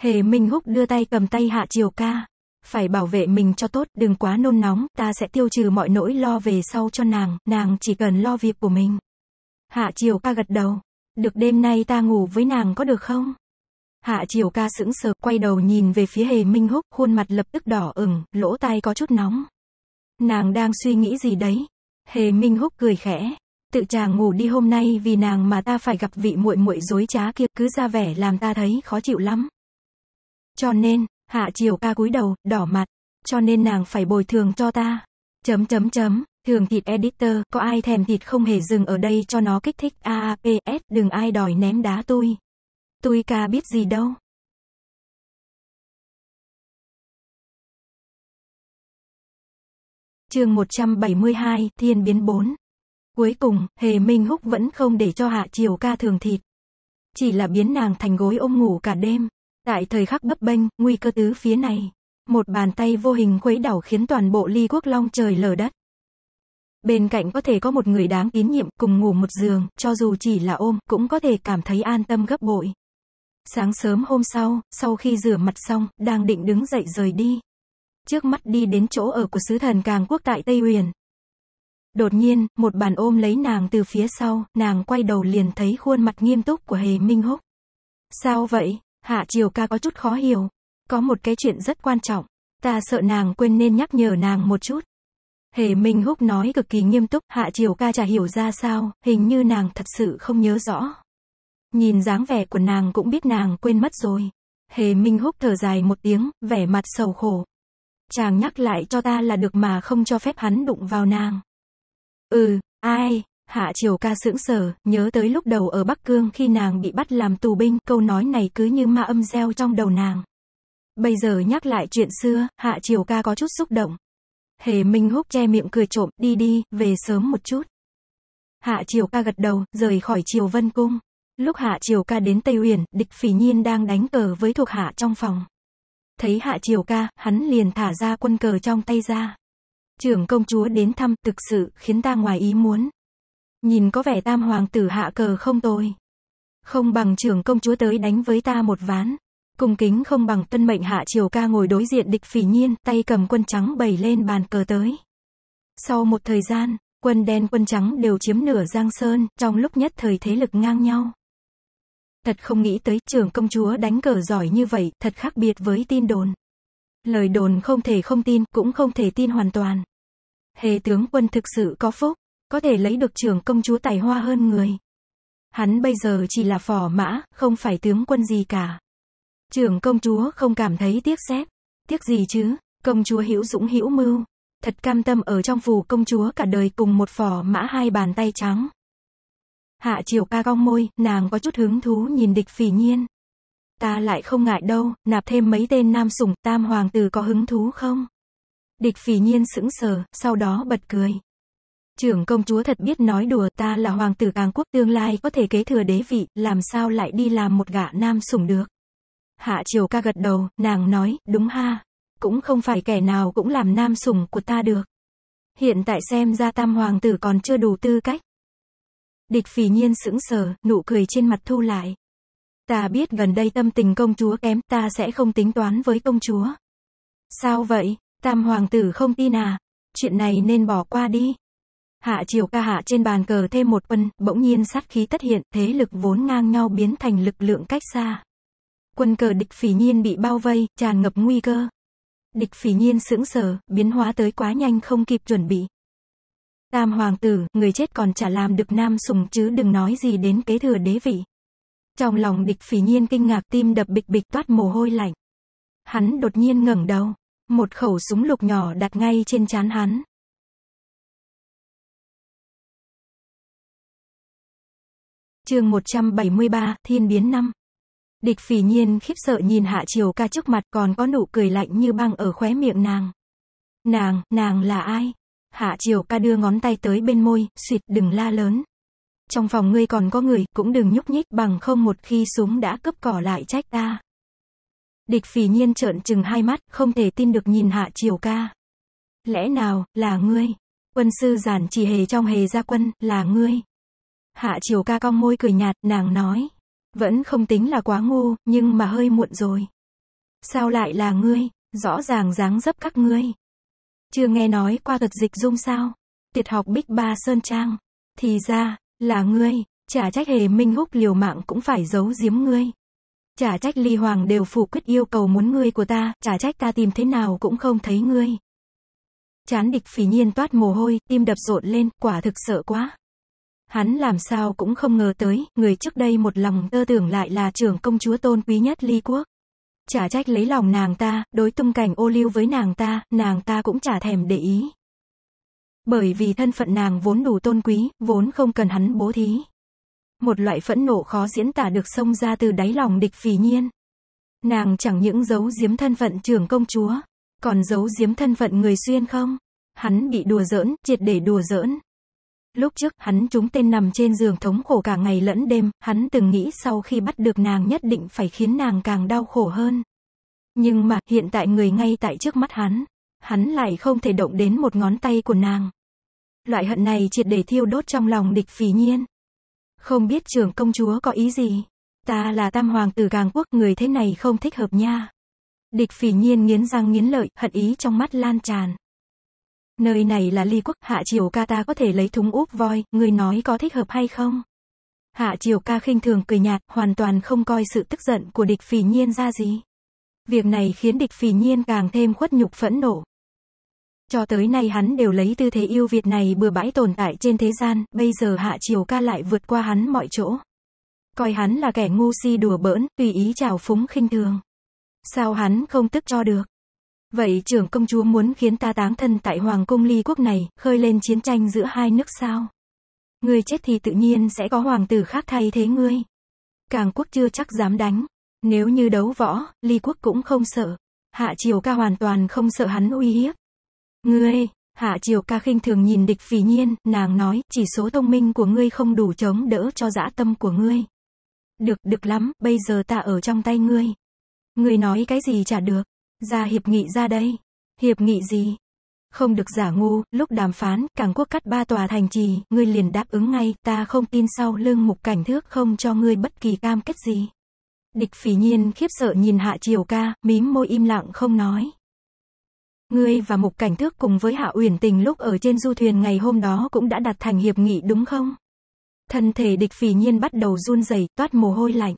Speaker 2: Hề Minh Húc đưa tay cầm tay Hạ Triều ca phải bảo vệ mình cho tốt, đừng quá nôn nóng, ta sẽ tiêu trừ mọi nỗi lo về sau cho nàng, nàng chỉ cần lo việc của mình. Hạ Triều ca gật đầu. Được đêm nay ta ngủ với nàng có được không? Hạ Triều ca sững sờ, quay đầu nhìn về phía hề Minh Húc, khuôn mặt lập tức đỏ ửng, lỗ tai có chút nóng. Nàng đang suy nghĩ gì đấy? Hề Minh Húc cười khẽ. Tự chàng ngủ đi hôm nay vì nàng mà ta phải gặp vị muội muội dối trá kia, cứ ra vẻ làm ta thấy khó chịu lắm. Cho nên, Hạ Triều ca cúi đầu, đỏ mặt. Cho nên nàng phải bồi thường cho ta. Chấm chấm chấm, thường thịt editor, có ai thèm thịt không hề dừng ở
Speaker 1: đây cho nó kích thích AAPS, đừng ai đòi ném đá tôi. Tôi ca biết gì đâu. chương 172, Thiên biến 4. Cuối cùng, Hề
Speaker 2: Minh Húc vẫn không để cho Hạ Triều ca thường thịt. Chỉ là biến nàng thành gối ôm ngủ cả đêm. Tại thời khắc bấp bênh, nguy cơ tứ phía này, một bàn tay vô hình khuấy đảo khiến toàn bộ ly quốc long trời lở đất. Bên cạnh có thể có một người đáng tín nhiệm cùng ngủ một giường, cho dù chỉ là ôm, cũng có thể cảm thấy an tâm gấp bội. Sáng sớm hôm sau, sau khi rửa mặt xong, đang định đứng dậy rời đi. Trước mắt đi đến chỗ ở của sứ thần Càng Quốc tại Tây Huyền. Đột nhiên, một bàn ôm lấy nàng từ phía sau, nàng quay đầu liền thấy khuôn mặt nghiêm túc của Hề Minh Húc. Sao vậy? Hạ Triều ca có chút khó hiểu. Có một cái chuyện rất quan trọng. Ta sợ nàng quên nên nhắc nhở nàng một chút. Hề Minh Húc nói cực kỳ nghiêm túc, Hạ Triều ca chả hiểu ra sao, hình như nàng thật sự không nhớ rõ. Nhìn dáng vẻ của nàng cũng biết nàng quên mất rồi. Hề Minh Húc thở dài một tiếng, vẻ mặt sầu khổ. Chàng nhắc lại cho ta là được mà không cho phép hắn đụng vào nàng. Ừ, ai, Hạ Triều Ca sững sờ, nhớ tới lúc đầu ở Bắc Cương khi nàng bị bắt làm tù binh, câu nói này cứ như ma âm gieo trong đầu nàng. Bây giờ nhắc lại chuyện xưa, Hạ Triều Ca có chút xúc động. Hề Minh Húc che miệng cười trộm, đi đi, về sớm một chút. Hạ Triều Ca gật đầu, rời khỏi Triều Vân Cung. Lúc Hạ Triều Ca đến Tây Uyển, địch phỉ nhiên đang đánh cờ với thuộc hạ trong phòng. Thấy Hạ Triều Ca, hắn liền thả ra quân cờ trong tay ra. Trưởng công chúa đến thăm, thực sự, khiến ta ngoài ý muốn, Nhìn có vẻ tam hoàng tử hạ cờ không tồi. Không bằng trưởng công chúa tới đánh với ta một ván. Cùng kính không bằng tân mệnh hạ triều ca ngồi đối diện địch phỉ nhiên, tay cầm quân trắng bày lên bàn cờ tới. Sau một thời gian, quân đen quân trắng đều chiếm nửa giang sơn, trong lúc nhất thời thế lực ngang nhau. Thật không nghĩ tới trưởng công chúa đánh cờ giỏi như vậy, thật khác biệt với tin đồn. Lời đồn không thể không tin, cũng không thể tin hoàn toàn. Hề tướng quân thực sự có phúc có thể lấy được trưởng công chúa tài hoa hơn người. Hắn bây giờ chỉ là phò mã, không phải tướng quân gì cả. Trưởng công chúa không cảm thấy tiếc xét. Tiếc gì chứ, công chúa hữu dũng hữu mưu. Thật cam tâm ở trong phủ công chúa cả đời cùng một phò mã hai bàn tay trắng. Hạ triều ca cong môi, nàng có chút hứng thú nhìn địch phỉ nhiên. Ta lại không ngại đâu, nạp thêm mấy tên nam sủng, tam hoàng tử có hứng thú không? Địch phỉ nhiên sững sờ, sau đó bật cười trưởng công chúa thật biết nói đùa ta là hoàng tử càng quốc tương lai có thể kế thừa đế vị, làm sao lại đi làm một gã nam sủng được. Hạ triều ca gật đầu, nàng nói, đúng ha, cũng không phải kẻ nào cũng làm nam sủng của ta được. Hiện tại xem ra tam hoàng tử còn chưa đủ tư cách. Địch phì nhiên sững sờ, nụ cười trên mặt thu lại. Ta biết gần đây tâm tình công chúa kém, ta sẽ không tính toán với công chúa. Sao vậy, tam hoàng tử không tin à? Chuyện này nên bỏ qua đi. Hạ triều ca hạ trên bàn cờ thêm một quân, bỗng nhiên sát khí tất hiện, thế lực vốn ngang nhau biến thành lực lượng cách xa. Quân cờ địch phỉ nhiên bị bao vây, tràn ngập nguy cơ. Địch phỉ nhiên sững sờ, biến hóa tới quá nhanh không kịp chuẩn bị. Tam hoàng tử, người chết còn chả làm được nam sùng chứ đừng nói gì đến kế thừa đế vị. Trong lòng địch phỉ nhiên kinh ngạc tim đập bịch
Speaker 1: bịch toát mồ hôi lạnh. Hắn đột nhiên ngẩng đầu. Một khẩu súng lục nhỏ đặt ngay trên trán hắn. chương 173, thiên biến năm. Địch phỉ nhiên
Speaker 2: khiếp sợ nhìn hạ triều ca trước mặt còn có nụ cười lạnh như băng ở khóe miệng nàng. Nàng, nàng là ai? Hạ triều ca đưa ngón tay tới bên môi, suyệt đừng la lớn. Trong phòng ngươi còn có người, cũng đừng nhúc nhích bằng không một khi súng đã cướp cỏ lại trách ta. Địch phỉ nhiên trợn trừng hai mắt, không thể tin được nhìn hạ triều ca. Lẽ nào, là ngươi? Quân sư giản chỉ hề trong hề gia quân, là ngươi. Hạ triều ca cong môi cười nhạt, nàng nói. Vẫn không tính là quá ngu, nhưng mà hơi muộn rồi. Sao lại là ngươi, rõ ràng dáng dấp các ngươi. Chưa nghe nói qua thuật dịch dung sao? Tiệt học Bích Ba Sơn Trang. Thì ra, là ngươi, chả trách hề minh húc liều mạng cũng phải giấu giếm ngươi. Chả trách ly hoàng đều phủ quyết yêu cầu muốn ngươi của ta, chả trách ta tìm thế nào cũng không thấy ngươi. Chán địch phí nhiên toát mồ hôi, tim đập rộn lên, quả thực sợ quá. Hắn làm sao cũng không ngờ tới, người trước đây một lòng tơ tưởng lại là trưởng công chúa tôn quý nhất ly quốc. Chả trách lấy lòng nàng ta, đối tung cảnh ô lưu với nàng ta, nàng ta cũng chả thèm để ý. Bởi vì thân phận nàng vốn đủ tôn quý, vốn không cần hắn bố thí. Một loại phẫn nộ khó diễn tả được xông ra từ đáy lòng địch phỉ nhiên. Nàng chẳng những giấu giếm thân phận trưởng công chúa, còn giấu giếm thân phận người xuyên không. Hắn bị đùa giỡn, triệt để đùa giỡn. Lúc trước, hắn chúng tên nằm trên giường thống khổ cả ngày lẫn đêm, hắn từng nghĩ sau khi bắt được nàng nhất định phải khiến nàng càng đau khổ hơn. Nhưng mà, hiện tại người ngay tại trước mắt hắn, hắn lại không thể động đến một ngón tay của nàng. Loại hận này triệt để thiêu đốt trong lòng địch phì nhiên. Không biết trưởng công chúa có ý gì? Ta là tam hoàng tử càng quốc, người thế này không thích hợp nha. Địch phỉ nhiên nghiến răng nghiến lợi, hận ý trong mắt lan tràn nơi này là ly quốc, hạ triều ca ta có thể lấy thúng úp voi, người nói có thích hợp hay không? Hạ triều ca khinh thường cười nhạt, hoàn toàn không coi sự tức giận của địch phỉ nhiên ra gì. Việc này khiến địch phỉ nhiên càng thêm khuất nhục phẫn nộ. Cho tới nay hắn đều lấy tư thế yêu Việt này bừa bãi tồn tại trên thế gian, bây giờ hạ triều ca lại vượt qua hắn mọi chỗ. Coi hắn là kẻ ngu si đùa bỡn, tùy ý chào phúng khinh thường. Sao hắn không tức cho được? Vậy trưởng công chúa muốn khiến ta táng thân tại hoàng cung ly quốc này, khơi lên chiến tranh giữa hai nước sao? người chết thì tự nhiên sẽ có hoàng tử khác thay thế ngươi. Càng quốc chưa chắc dám đánh. Nếu như đấu võ, ly quốc cũng không sợ. Hạ triều ca hoàn toàn không sợ hắn uy hiếp. Ngươi, hạ triều ca khinh thường nhìn địch phỉ nhiên, nàng nói, chỉ số thông minh của ngươi không đủ chống đỡ cho dã tâm của ngươi. Được, được lắm, bây giờ ta ở trong tay ngươi. Ngươi nói cái gì chả được. Ra hiệp nghị ra đây. Hiệp nghị gì? Không được giả ngu, lúc đàm phán, càng quốc cắt ba tòa thành trì, ngươi liền đáp ứng ngay, ta không tin sau lưng mục cảnh thước không cho ngươi bất kỳ cam kết gì. Địch phỉ nhiên khiếp sợ nhìn hạ triều ca, mím môi im lặng không nói. Ngươi và mục cảnh thước cùng với hạ uyển tình lúc ở trên du thuyền ngày hôm đó cũng đã đặt thành hiệp nghị đúng không? Thân thể địch phỉ nhiên bắt đầu run rẩy toát mồ hôi lạnh.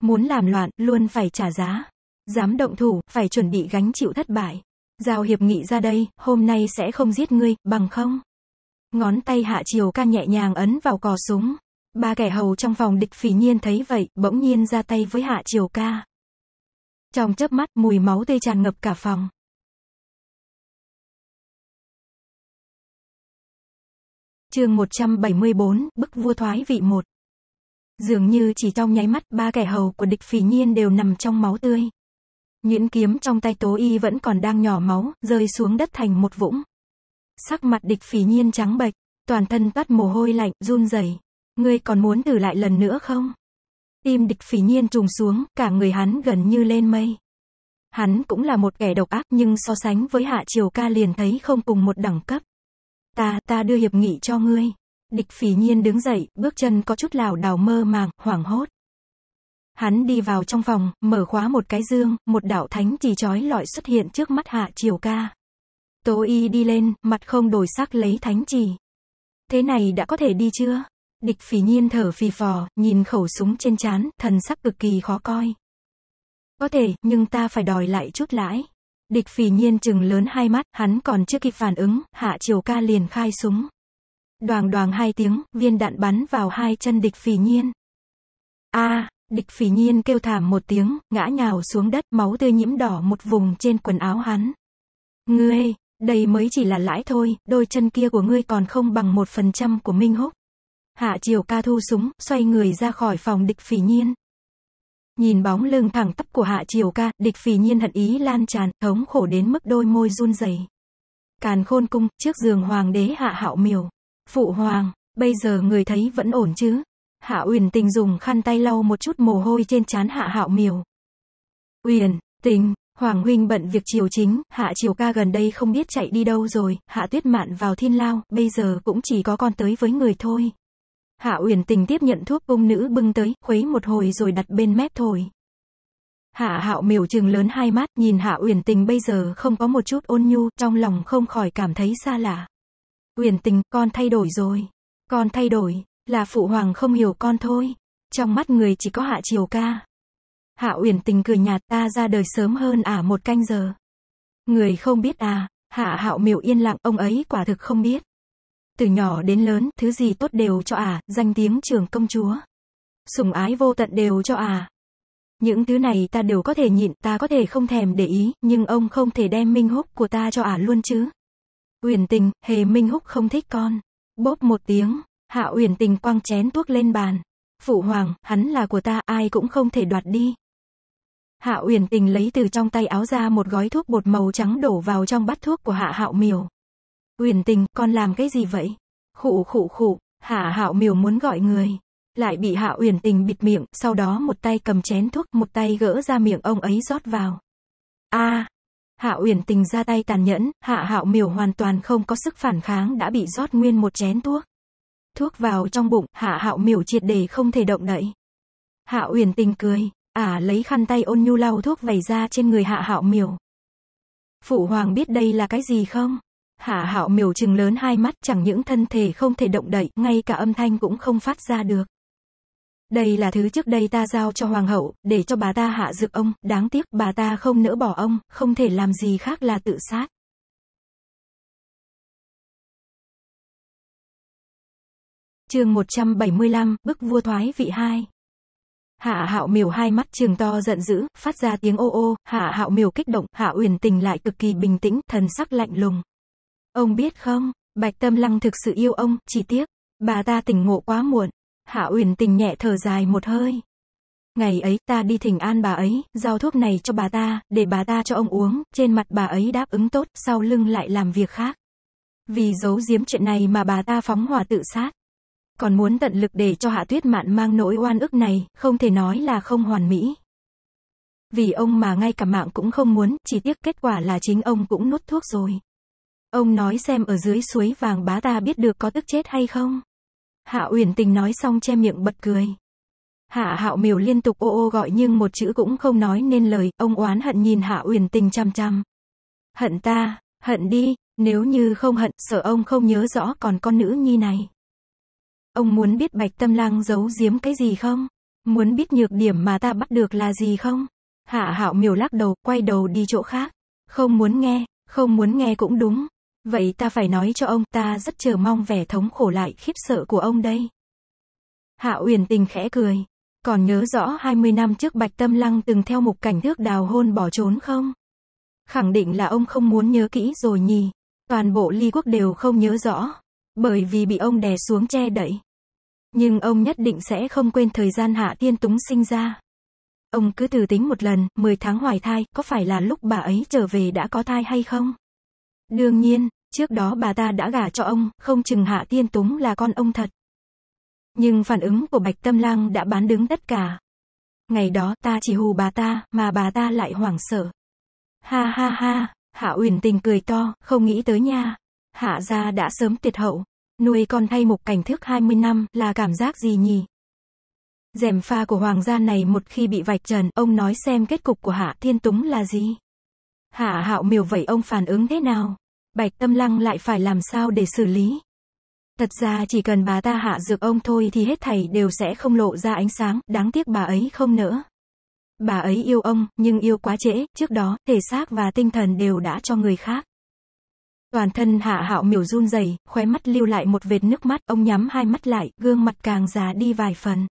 Speaker 2: Muốn làm loạn, luôn phải trả giá. Dám động thủ, phải chuẩn bị gánh chịu thất bại. Giao hiệp nghị ra đây, hôm nay sẽ không giết ngươi, bằng không. Ngón tay hạ chiều ca nhẹ nhàng ấn vào cò súng. Ba kẻ hầu trong phòng địch phỉ nhiên thấy vậy, bỗng nhiên ra tay với hạ chiều ca.
Speaker 1: Trong chớp mắt, mùi máu tươi tràn ngập cả phòng. chương 174, bức vua thoái vị một Dường như chỉ trong nháy mắt, ba kẻ hầu của địch phỉ nhiên đều
Speaker 2: nằm trong máu tươi. Nhuyễn kiếm trong tay tố y vẫn còn đang nhỏ máu, rơi xuống đất thành một vũng. Sắc mặt địch phỉ nhiên trắng bệch, toàn thân tắt mồ hôi lạnh, run rẩy. Ngươi còn muốn thử lại lần nữa không? Tim địch phỉ nhiên trùng xuống, cả người hắn gần như lên mây. Hắn cũng là một kẻ độc ác nhưng so sánh với hạ triều ca liền thấy không cùng một đẳng cấp. Ta, ta đưa hiệp nghị cho ngươi. Địch phỉ nhiên đứng dậy, bước chân có chút lảo đảo mơ màng, hoảng hốt. Hắn đi vào trong phòng, mở khóa một cái dương, một đạo thánh chỉ trói lọi xuất hiện trước mắt hạ triều ca. Tô y đi lên, mặt không đổi sắc lấy thánh chỉ. Thế này đã có thể đi chưa? Địch phỉ nhiên thở phì phò, nhìn khẩu súng trên chán, thần sắc cực kỳ khó coi. Có thể, nhưng ta phải đòi lại chút lãi. Địch phỉ nhiên chừng lớn hai mắt, hắn còn chưa kịp phản ứng, hạ triều ca liền khai súng. đoàn đoàn hai tiếng, viên đạn bắn vào hai chân địch phỉ nhiên. a à, Địch phỉ nhiên kêu thảm một tiếng, ngã nhào xuống đất, máu tươi nhiễm đỏ một vùng trên quần áo hắn. Ngươi, đây mới chỉ là lãi thôi, đôi chân kia của ngươi còn không bằng một phần trăm của Minh Húc. Hạ Triều ca thu súng, xoay người ra khỏi phòng địch phỉ nhiên. Nhìn bóng lưng thẳng tắp của Hạ Triều ca, địch phỉ nhiên hận ý lan tràn, thống khổ đến mức đôi môi run rẩy. Càn khôn cung, trước giường hoàng đế Hạ Hạo Miều. Phụ hoàng, bây giờ người thấy vẫn ổn chứ? Hạ Uyển Tình dùng khăn tay lau một chút mồ hôi trên trán Hạ Hạo Miểu. Uyển, Tình, Hoàng huynh bận việc chiều chính, Hạ Triều ca gần đây không biết chạy đi đâu rồi, Hạ Tuyết Mạn vào thiên lao, bây giờ cũng chỉ có con tới với người thôi. Hạ Uyển Tình tiếp nhận thuốc cung nữ bưng tới, khuấy một hồi rồi đặt bên mép thôi. Hạ Hạo Miểu trừng lớn hai mắt, nhìn Hạ Uyển Tình bây giờ không có một chút ôn nhu, trong lòng không khỏi cảm thấy xa lạ. Uyển Tình, con thay đổi rồi. Con thay đổi, là phụ hoàng không hiểu con thôi. Trong mắt người chỉ có hạ triều ca. Hạ Uyển Tình cười nhạt ta ra đời sớm hơn ả à một canh giờ. Người không biết à, Hạ Hạo Miểu yên lặng ông ấy quả thực không biết. Từ nhỏ đến lớn, thứ gì tốt đều cho ả, à, danh tiếng trường công chúa. Sùng ái vô tận đều cho ả. À. Những thứ này ta đều có thể nhịn, ta có thể không thèm để ý, nhưng ông không thể đem Minh Húc của ta cho ả luôn chứ. Uyển Tình, Hề Minh Húc không thích con. Bóp một tiếng, Hạ Uyển Tình quăng chén thuốc lên bàn. Phụ hoàng, hắn là của ta, ai cũng không thể đoạt đi. Hạ Uyển Tình lấy từ trong tay áo ra một gói thuốc bột màu trắng đổ vào trong bát thuốc của Hạ Hạo Miểu. Uyển Tình, con làm cái gì vậy? Khụ khụ khụ, Hạ Hạo Miểu muốn gọi người, lại bị Hạ Uyển Tình bịt miệng, sau đó một tay cầm chén thuốc, một tay gỡ ra miệng ông ấy rót vào. A, Hạ Uyển Tình ra tay tàn nhẫn, Hạ Hạo Miểu hoàn toàn không có sức phản kháng đã bị rót nguyên một chén thuốc thuốc vào trong bụng, hạ hạo miểu triệt để không thể động đậy. Hạ Uyển tình cười, ả à, lấy khăn tay ôn nhu lau thuốc vẩy ra trên người hạ hạo miểu. Phụ hoàng biết đây là cái gì không? Hạ hạo miểu chừng lớn hai mắt chẳng những thân thể không thể động đậy, ngay cả âm thanh cũng không phát ra được. Đây là thứ trước đây ta giao cho hoàng hậu, để cho bà ta hạ
Speaker 1: dược ông, đáng tiếc bà ta không nỡ bỏ ông, không thể làm gì khác là tự sát. chương 175, bức vua thoái vị 2. Hạ hạo miểu hai mắt trường to giận dữ,
Speaker 2: phát ra tiếng ô ô, hạ hạo miểu kích động, hạ uyển tình lại cực kỳ bình tĩnh, thần sắc lạnh lùng. Ông biết không, bạch tâm lăng thực sự yêu ông, chỉ tiếc, bà ta tỉnh ngộ quá muộn. Hạ uyển tình nhẹ thở dài một hơi. Ngày ấy, ta đi thỉnh an bà ấy, giao thuốc này cho bà ta, để bà ta cho ông uống, trên mặt bà ấy đáp ứng tốt, sau lưng lại làm việc khác. Vì giấu giếm chuyện này mà bà ta phóng hỏa tự sát còn muốn tận lực để cho Hạ Tuyết Mạn mang nỗi oan ức này, không thể nói là không hoàn mỹ. Vì ông mà ngay cả mạng cũng không muốn, chỉ tiếc kết quả là chính ông cũng nuốt thuốc rồi. Ông nói xem ở dưới suối vàng bá ta biết được có tức chết hay không. Hạ Uyển Tình nói xong che miệng bật cười. Hạ Hạo Miểu liên tục ô ô gọi nhưng một chữ cũng không nói nên lời, ông oán hận nhìn Hạ Uyển Tình chăm chăm. Hận ta, hận đi, nếu như không hận, sợ ông không nhớ rõ còn con nữ nhi này. Ông muốn biết Bạch Tâm Lang giấu giếm cái gì không? Muốn biết nhược điểm mà ta bắt được là gì không? Hạ Hạo miểu lắc đầu, quay đầu đi chỗ khác. Không muốn nghe, không muốn nghe cũng đúng. Vậy ta phải nói cho ông, ta rất chờ mong vẻ thống khổ lại khiếp sợ của ông đây. Hạ Uyển Tình khẽ cười. Còn nhớ rõ 20 năm trước Bạch Tâm Lăng từng theo mục cảnh thước đào hôn bỏ trốn không? Khẳng định là ông không muốn nhớ kỹ rồi nhỉ. Toàn bộ ly quốc đều không nhớ rõ. Bởi vì bị ông đè xuống che đẩy. Nhưng ông nhất định sẽ không quên thời gian Hạ Thiên Túng sinh ra. Ông cứ thử tính một lần, 10 tháng hoài thai, có phải là lúc bà ấy trở về đã có thai hay không? Đương nhiên, trước đó bà ta đã gả cho ông, không chừng Hạ Thiên Túng là con ông thật. Nhưng phản ứng của Bạch Tâm Lang đã bán đứng tất cả. Ngày đó ta chỉ hù bà ta, mà bà ta lại hoảng sợ. Ha ha ha, Hạ Uyển Tình cười to, không nghĩ tới nha. Hạ gia đã sớm tuyệt hậu, Nuôi con thay một cảnh thước 20 năm là cảm giác gì nhỉ? Dèm pha của hoàng gia này một khi bị vạch trần, ông nói xem kết cục của Hạ Thiên Túng là gì? Hạ Hạo miều vậy ông phản ứng thế nào? Bạch Tâm Lăng lại phải làm sao để xử lý? Thật ra chỉ cần bà ta hạ dược ông thôi thì hết thầy đều sẽ không lộ ra ánh sáng, đáng tiếc bà ấy không nữa. Bà ấy yêu ông, nhưng yêu quá trễ, trước đó, thể xác và tinh thần đều đã cho người khác. Toàn thân hạ hạo miểu run rẩy, khóe mắt lưu lại một vệt nước mắt, ông nhắm hai mắt lại, gương mặt càng già đi vài phần.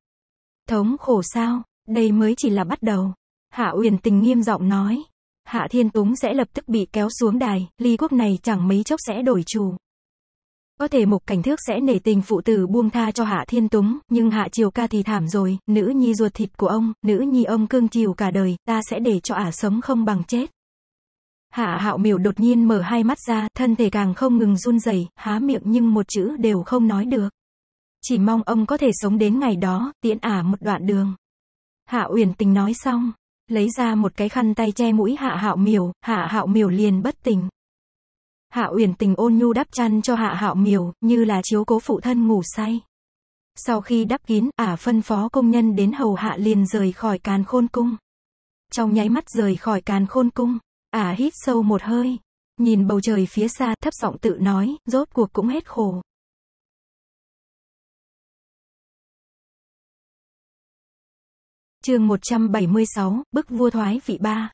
Speaker 2: Thống khổ sao, đây mới chỉ là bắt đầu. Hạ Uyển Tình nghiêm giọng nói. Hạ Thiên Túng sẽ lập tức bị kéo xuống đài, ly quốc này chẳng mấy chốc sẽ đổi chủ. Có thể Mục Cảnh Thước sẽ nể tình phụ tử buông tha cho Hạ Thiên Túng, nhưng Hạ Triều Ca thì thảm rồi, nữ nhi ruột thịt của ông, nữ nhi ông cương chiều cả đời, ta sẽ để cho ả sống không bằng chết. Hạ hạo miểu đột nhiên mở hai mắt ra, thân thể càng không ngừng run rẩy, há miệng nhưng một chữ đều không nói được. Chỉ mong ông có thể sống đến ngày đó, tiễn ả một đoạn đường. Hạ Uyển Tình nói xong, lấy ra một cái khăn tay che mũi Hạ Hạo Miểu, Hạ Hạo Miểu liền bất tỉnh. Hạ Uyển Tình ôn nhu đắp chăn cho Hạ Hạo Miểu, như là chiếu cố phụ thân ngủ say. Sau khi đắp kín, ả phân phó công nhân đến hầu hạ liền rời khỏi Càn Khôn cung. Trong nháy mắt rời khỏi Càn Khôn cung, à, hít sâu một hơi, nhìn bầu trời phía xa
Speaker 1: thấp giọng tự nói, rốt cuộc cũng hết khổ. chương 176, bức vua thoái vị ba.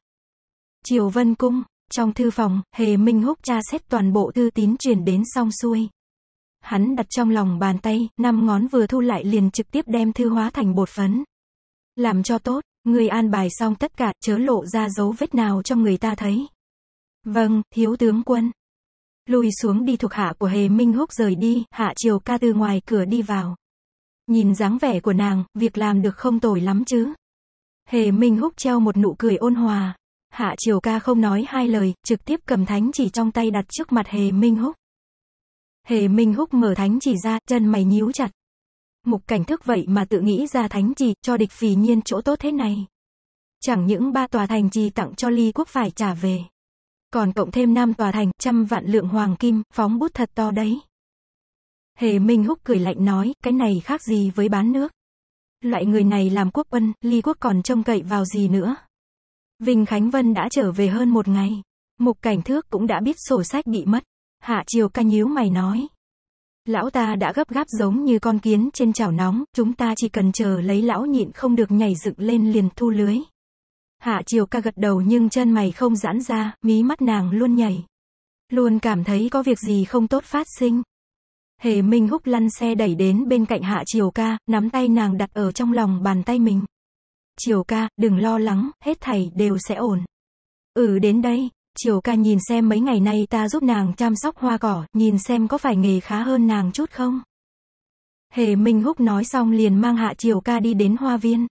Speaker 1: Triều Vân Cung, trong thư phòng, Hề Minh Húc tra xét toàn
Speaker 2: bộ thư tín truyền đến xong xuôi. Hắn đặt trong lòng bàn tay, năm ngón vừa thu lại liền trực tiếp đem thư hóa thành bột phấn. Làm cho tốt, Người an bài xong tất cả, chớ lộ ra dấu vết nào cho người ta thấy. Vâng, thiếu tướng quân. Lùi xuống đi thuộc hạ của Hề Minh Húc rời đi, hạ Triều ca từ ngoài cửa đi vào. Nhìn dáng vẻ của nàng, việc làm được không tồi lắm chứ. Hề Minh Húc treo một nụ cười ôn hòa. Hạ Triều Ca không nói hai lời, trực tiếp cầm thánh chỉ trong tay đặt trước mặt Hề Minh Húc. Hề Minh Húc mở thánh chỉ ra, chân mày nhíu chặt. Mục cảnh thức vậy mà tự nghĩ ra thánh trì, cho địch phì nhiên chỗ tốt thế này. Chẳng những ba tòa thành trì tặng cho ly quốc phải trả về. Còn cộng thêm năm tòa thành, trăm vạn lượng hoàng kim, phóng bút thật to đấy. Hề Minh Húc cười lạnh nói, cái này khác gì với bán nước. Loại người này làm quốc quân, ly quốc còn trông cậy vào gì nữa. Vinh Khánh Vân đã trở về hơn một ngày. Mục cảnh thước cũng đã biết sổ sách bị mất. Hạ Triều ca nhíu mày nói. Lão ta đã gấp gáp giống như con kiến trên chảo nóng, chúng ta chỉ cần chờ lấy lão nhịn không được nhảy dựng lên liền thu lưới. Hạ Triều ca gật đầu nhưng chân mày không giãn ra, mí mắt nàng luôn nhảy. Luôn cảm thấy có việc gì không tốt phát sinh. Hề Minh Húc lăn xe đẩy đến bên cạnh Hạ Triều ca, nắm tay nàng đặt ở trong lòng bàn tay mình. Triều ca, đừng lo lắng, hết thảy đều sẽ ổn. Ừ đến đây, Triều ca nhìn xem mấy ngày nay ta giúp nàng chăm sóc hoa cỏ, nhìn xem có phải nghề khá hơn nàng chút không? Hề Minh Húc nói xong liền mang hạ Triều ca đi đến hoa viên.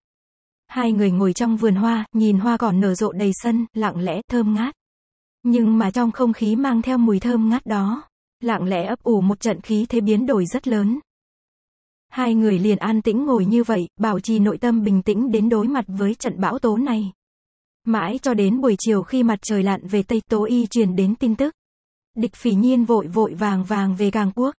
Speaker 2: Hai người ngồi trong vườn hoa, nhìn hoa cỏ nở rộ đầy sân, lặng lẽ, thơm ngát. Nhưng mà trong không khí mang theo mùi thơm ngát đó, lặng lẽ ấp ủ một trận khí thế biến đổi rất lớn. Hai người liền an tĩnh ngồi như vậy, bảo trì nội tâm bình tĩnh đến đối mặt với trận bão tố này. Mãi cho đến buổi chiều khi mặt trời lặn về Tây Tố Y truyền đến tin tức. Địch phỉ nhiên vội vội vàng vàng về Càng Quốc.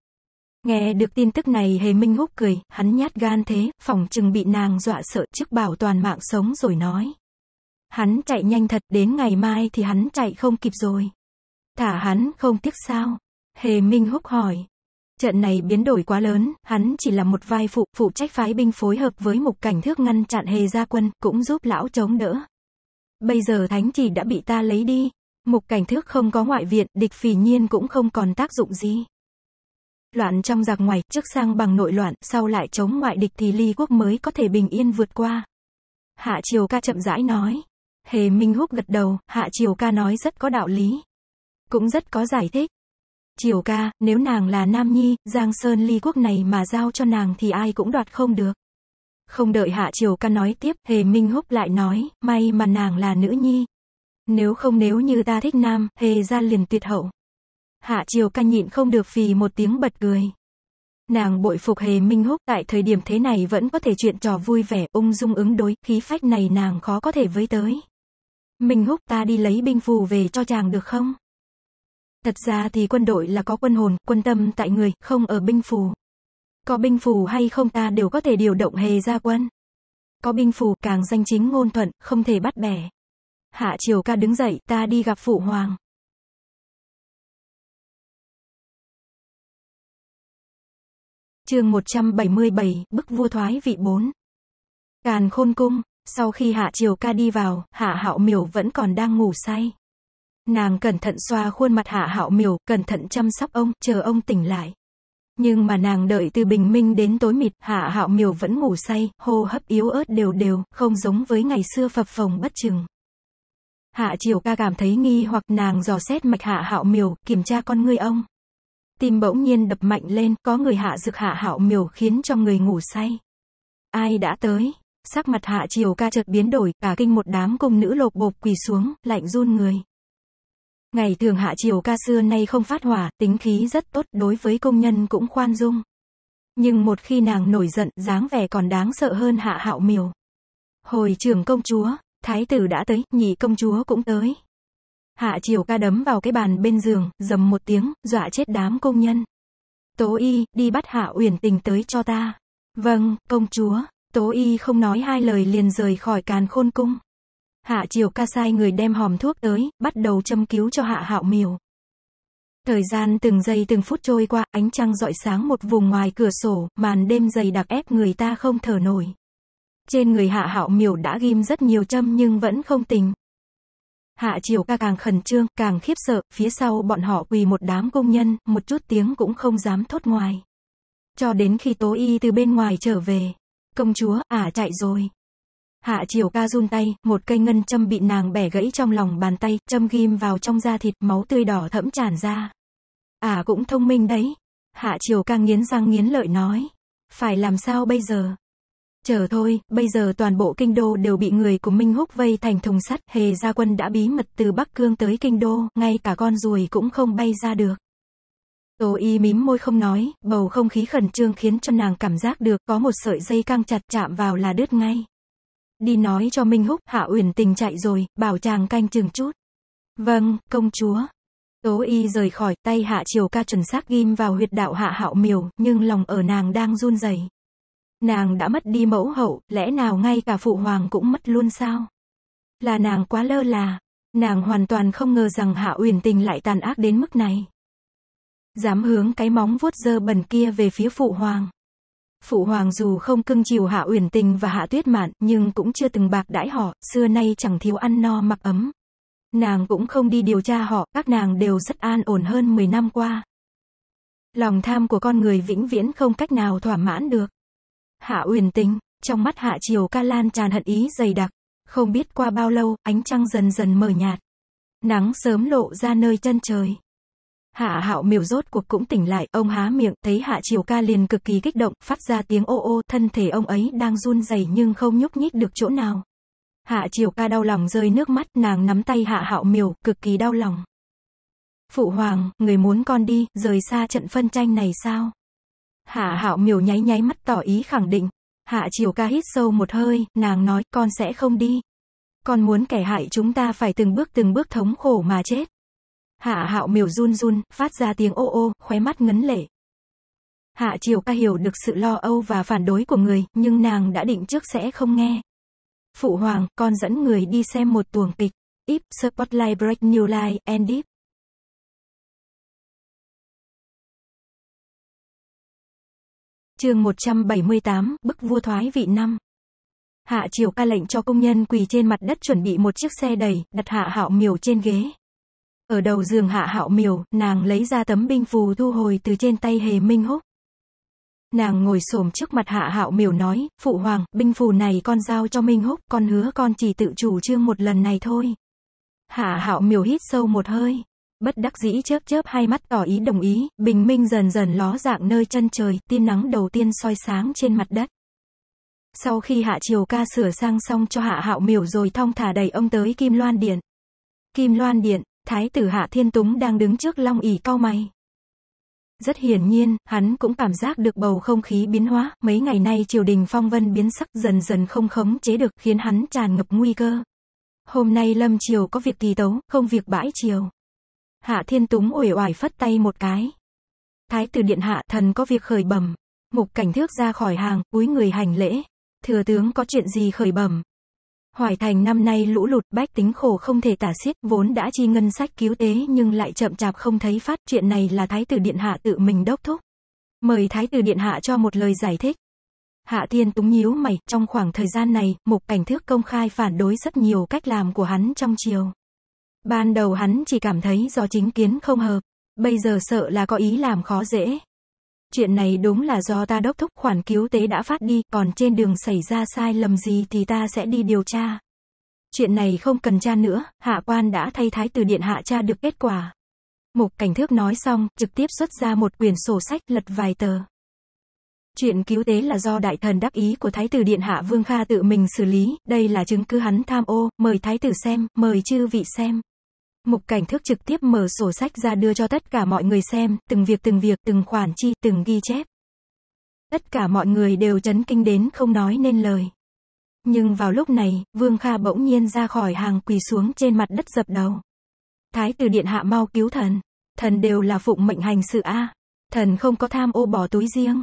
Speaker 2: Nghe được tin tức này hề minh húc cười, hắn nhát gan thế, phòng chừng bị nàng dọa sợ trước bảo toàn mạng sống rồi nói. Hắn chạy nhanh thật, đến ngày mai thì hắn chạy không kịp rồi. Thả hắn không tiếc sao? Hề minh húc hỏi. Trận này biến đổi quá lớn, hắn chỉ là một vai phụ, phụ trách phái binh phối hợp với mục cảnh thước ngăn chặn hề gia quân, cũng giúp lão chống đỡ. Bây giờ thánh chỉ đã bị ta lấy đi. Mục cảnh thước không có ngoại viện, địch phỉ nhiên cũng không còn tác dụng gì. Loạn trong giặc ngoài, trước sang bằng nội loạn, sau lại chống ngoại địch thì ly quốc mới có thể bình yên vượt qua. Hạ Triều ca chậm rãi nói. Hề Minh Húc gật đầu, Hạ Triều ca nói rất có đạo lý. Cũng rất có giải thích. Triều ca, nếu nàng là Nam Nhi, Giang Sơn ly quốc này mà giao cho nàng thì ai cũng đoạt không được. Không đợi Hạ Triều Ca nói tiếp, Hề Minh Húc lại nói, may mà nàng là nữ nhi. Nếu không nếu như ta thích nam, Hề ra liền tuyệt hậu. Hạ Triều Ca nhịn không được phì một tiếng bật cười. Nàng bội phục Hề Minh Húc tại thời điểm thế này vẫn có thể chuyện trò vui vẻ, ung dung ứng đối, khí phách này nàng khó có thể với tới. Minh Húc ta đi lấy binh phù về cho chàng được không? Thật ra thì quân đội là có quân hồn, quân tâm tại người, không ở binh phù. Có binh phù hay không ta đều
Speaker 1: có thể điều động hề ra quân. Có binh phù càng danh chính ngôn thuận, không thể bắt bẻ. Hạ triều ca đứng dậy, ta đi gặp phụ hoàng. chương 177, bức vua thoái vị 4. Càn khôn cung, sau khi hạ triều ca đi vào, hạ
Speaker 2: hạo miểu vẫn còn đang ngủ say. Nàng cẩn thận xoa khuôn mặt hạ hạo miểu, cẩn thận chăm sóc ông, chờ ông tỉnh lại. Nhưng mà nàng đợi từ bình minh đến tối mịt, hạ hạo miều vẫn ngủ say, hô hấp yếu ớt đều đều, không giống với ngày xưa phập phồng bất chừng. Hạ triều ca cảm thấy nghi hoặc nàng dò xét mạch hạ hạo miều, kiểm tra con ngươi ông. Tim bỗng nhiên đập mạnh lên, có người hạ dược hạ hạo miều khiến cho người ngủ say. Ai đã tới? Sắc mặt hạ triều ca chợt biến đổi, cả kinh một đám cùng nữ lột bột quỳ xuống, lạnh run người. Ngày thường hạ triều ca xưa nay không phát hỏa, tính khí rất tốt, đối với công nhân cũng khoan dung. Nhưng một khi nàng nổi giận, dáng vẻ còn đáng sợ hơn hạ hạo miều. Hồi trưởng công chúa, thái tử đã tới, nhị công chúa cũng tới. Hạ triều ca đấm vào cái bàn bên giường, dầm một tiếng, dọa chết đám công nhân. Tố y, đi bắt hạ uyển tình tới cho ta. Vâng, công chúa, tố y không nói hai lời liền rời khỏi càn khôn cung. Hạ Triều ca sai người đem hòm thuốc tới, bắt đầu châm cứu cho Hạ Hạo Miểu. Thời gian từng giây từng phút trôi qua, ánh trăng rọi sáng một vùng ngoài cửa sổ, màn đêm dày đặc ép người ta không thở nổi. Trên người Hạ Hạo Miểu đã ghim rất nhiều châm nhưng vẫn không tình. Hạ Triều ca càng khẩn trương, càng khiếp sợ, phía sau bọn họ quỳ một đám công nhân, một chút tiếng cũng không dám thốt ngoài. Cho đến khi Tố Y từ bên ngoài trở về, công chúa, ả chạy rồi. Hạ Triều Ca run tay, một cây ngân châm bị nàng bẻ gãy trong lòng bàn tay, châm ghim vào trong da thịt, máu tươi đỏ thẫm tràn ra. À cũng thông minh đấy. Hạ Triều Ca nghiến răng nghiến lợi nói. Phải làm sao bây giờ? Chờ thôi, bây giờ toàn bộ kinh đô đều bị người của Minh Húc vây thành thùng sắt, hề gia quân đã bí mật từ Bắc Cương tới kinh đô, ngay cả con ruồi cũng không bay ra được. Tô y mím môi không nói, bầu không khí khẩn trương khiến cho nàng cảm giác được có một sợi dây căng chặt chạm vào là đứt ngay. Đi nói cho Minh Húc, Hạ Uyển Tình chạy rồi, bảo chàng canh chừng chút. Vâng, công chúa. Tố y rời khỏi, tay Hạ Triều ca chuẩn xác ghim vào huyệt đạo Hạ Hạo Miều, nhưng lòng ở nàng đang run rẩy. Nàng đã mất đi mẫu hậu, lẽ nào ngay cả phụ hoàng cũng mất luôn sao? Là nàng quá lơ là. Nàng hoàn toàn không ngờ rằng Hạ Uyển Tình lại tàn ác đến mức này. Dám hướng cái móng vuốt dơ bẩn kia về phía phụ hoàng. Phụ hoàng dù không cưng chiều Hạ Uyển Tình và Hạ Tuyết Mạn, nhưng cũng chưa từng bạc đãi họ, xưa nay chẳng thiếu ăn no mặc ấm. Nàng cũng không đi điều tra họ, các nàng đều rất an ổn hơn 10 năm qua. Lòng tham của con người vĩnh viễn không cách nào thỏa mãn được. Hạ Uyển Tình, trong mắt Hạ Triều Ca Lan tràn hận ý dày đặc, không biết qua bao lâu, ánh trăng dần dần mờ nhạt. Nắng sớm lộ ra nơi chân trời. Hạ hạo miều rốt cuộc cũng tỉnh lại, ông há miệng, thấy hạ triều ca liền cực kỳ kích động, phát ra tiếng ô ô, thân thể ông ấy đang run rẩy nhưng không nhúc nhích được chỗ nào. Hạ triều ca đau lòng rơi nước mắt, nàng nắm tay hạ hạo miều, cực kỳ đau lòng. Phụ hoàng, người muốn con đi, rời xa trận phân tranh này sao? Hạ hạo miều nháy nháy mắt tỏ ý khẳng định. Hạ triều ca hít sâu một hơi, nàng nói, con sẽ không đi. Con muốn kẻ hại chúng ta phải từng bước từng bước thống khổ mà chết. Hạ hạo miều run run, phát ra tiếng ô ô, khóe mắt ngấn lệ. Hạ Triều ca hiểu được sự lo âu và phản đối của người, nhưng nàng đã định trước sẽ không nghe. Phụ hoàng, con dẫn người đi xem một tuồng
Speaker 1: kịch. If Spotlight Break New Light and Deep. chương 178, bức vua thoái vị năm. Hạ Triều ca lệnh cho công nhân quỳ trên mặt đất chuẩn bị một chiếc
Speaker 2: xe đầy, đặt Hạ Hạo Miều trên ghế. Ở đầu giường hạ hạo miều, nàng lấy ra tấm binh phù thu hồi từ trên tay hề minh húc. Nàng ngồi xổm trước mặt hạ hạo miều nói, phụ hoàng, binh phù này con giao cho minh húc, con hứa con chỉ tự chủ trương một lần này thôi. Hạ hạo miều hít sâu một hơi. Bất đắc dĩ chớp chớp hai mắt tỏ ý đồng ý, bình minh dần dần ló dạng nơi chân trời, tia nắng đầu tiên soi sáng trên mặt đất. Sau khi hạ triều ca sửa sang xong cho hạ hạo miểu rồi thong thả đẩy ông tới Kim Loan Điện. Kim Loan Điện, Thái tử Hạ Thiên Túng đang đứng trước Long ỉ Cao mày. Rất hiển nhiên, hắn cũng cảm giác được bầu không khí biến hóa, mấy ngày nay triều đình phong vân biến sắc dần dần không khống chế được khiến hắn tràn ngập nguy cơ. Hôm nay Lâm Triều có việc kỳ tấu, không việc bãi triều. Hạ Thiên Túng uể oải phất tay một cái. Thái tử điện hạ thần có việc khởi bẩm. Mục cảnh thước ra khỏi hàng, cúi người hành lễ. Thừa tướng có chuyện gì khởi bẩm? Hoài Thành năm nay lũ lụt bách tính khổ không thể tả xiết, vốn đã chi ngân sách cứu tế nhưng lại chậm chạp không thấy phát, chuyện này là Thái tử Điện Hạ tự mình đốc thúc. Mời Thái tử Điện Hạ cho một lời giải thích. Hạ Thiên Túng nhíu mày, trong khoảng thời gian này, Mục Cảnh Thước công khai phản đối rất nhiều cách làm của hắn trong chiều. Ban đầu hắn chỉ cảm thấy do chính kiến không hợp, bây giờ sợ là có ý làm khó dễ, chuyện này đúng là do ta đốc thúc khoản cứu tế đã phát đi, còn trên đường xảy ra sai lầm gì thì ta sẽ đi điều tra. Chuyện này không cần tra nữa, hạ quan đã thay thái từ điện hạ tra được kết quả. Mục cảnh thước nói xong, trực tiếp xuất ra một quyển sổ sách lật vài tờ. Chuyện cứu tế là do đại thần đắc ý của Thái tử Điện Hạ Vương Kha tự mình xử lý, đây là chứng cứ hắn tham ô, mời Thái tử xem, mời chư vị xem. Mục cảnh thức trực tiếp mở sổ sách ra đưa cho tất cả mọi người xem, từng việc từng việc, từng khoản chi, từng ghi chép. Tất cả mọi người đều chấn kinh đến không nói nên lời. Nhưng vào lúc này, Vương Kha bỗng nhiên ra khỏi hàng quỳ xuống trên mặt đất dập đầu. Thái tử điện hạ mau cứu thần. Thần đều là phụng mệnh hành sự a. Thần không có tham ô bỏ túi riêng.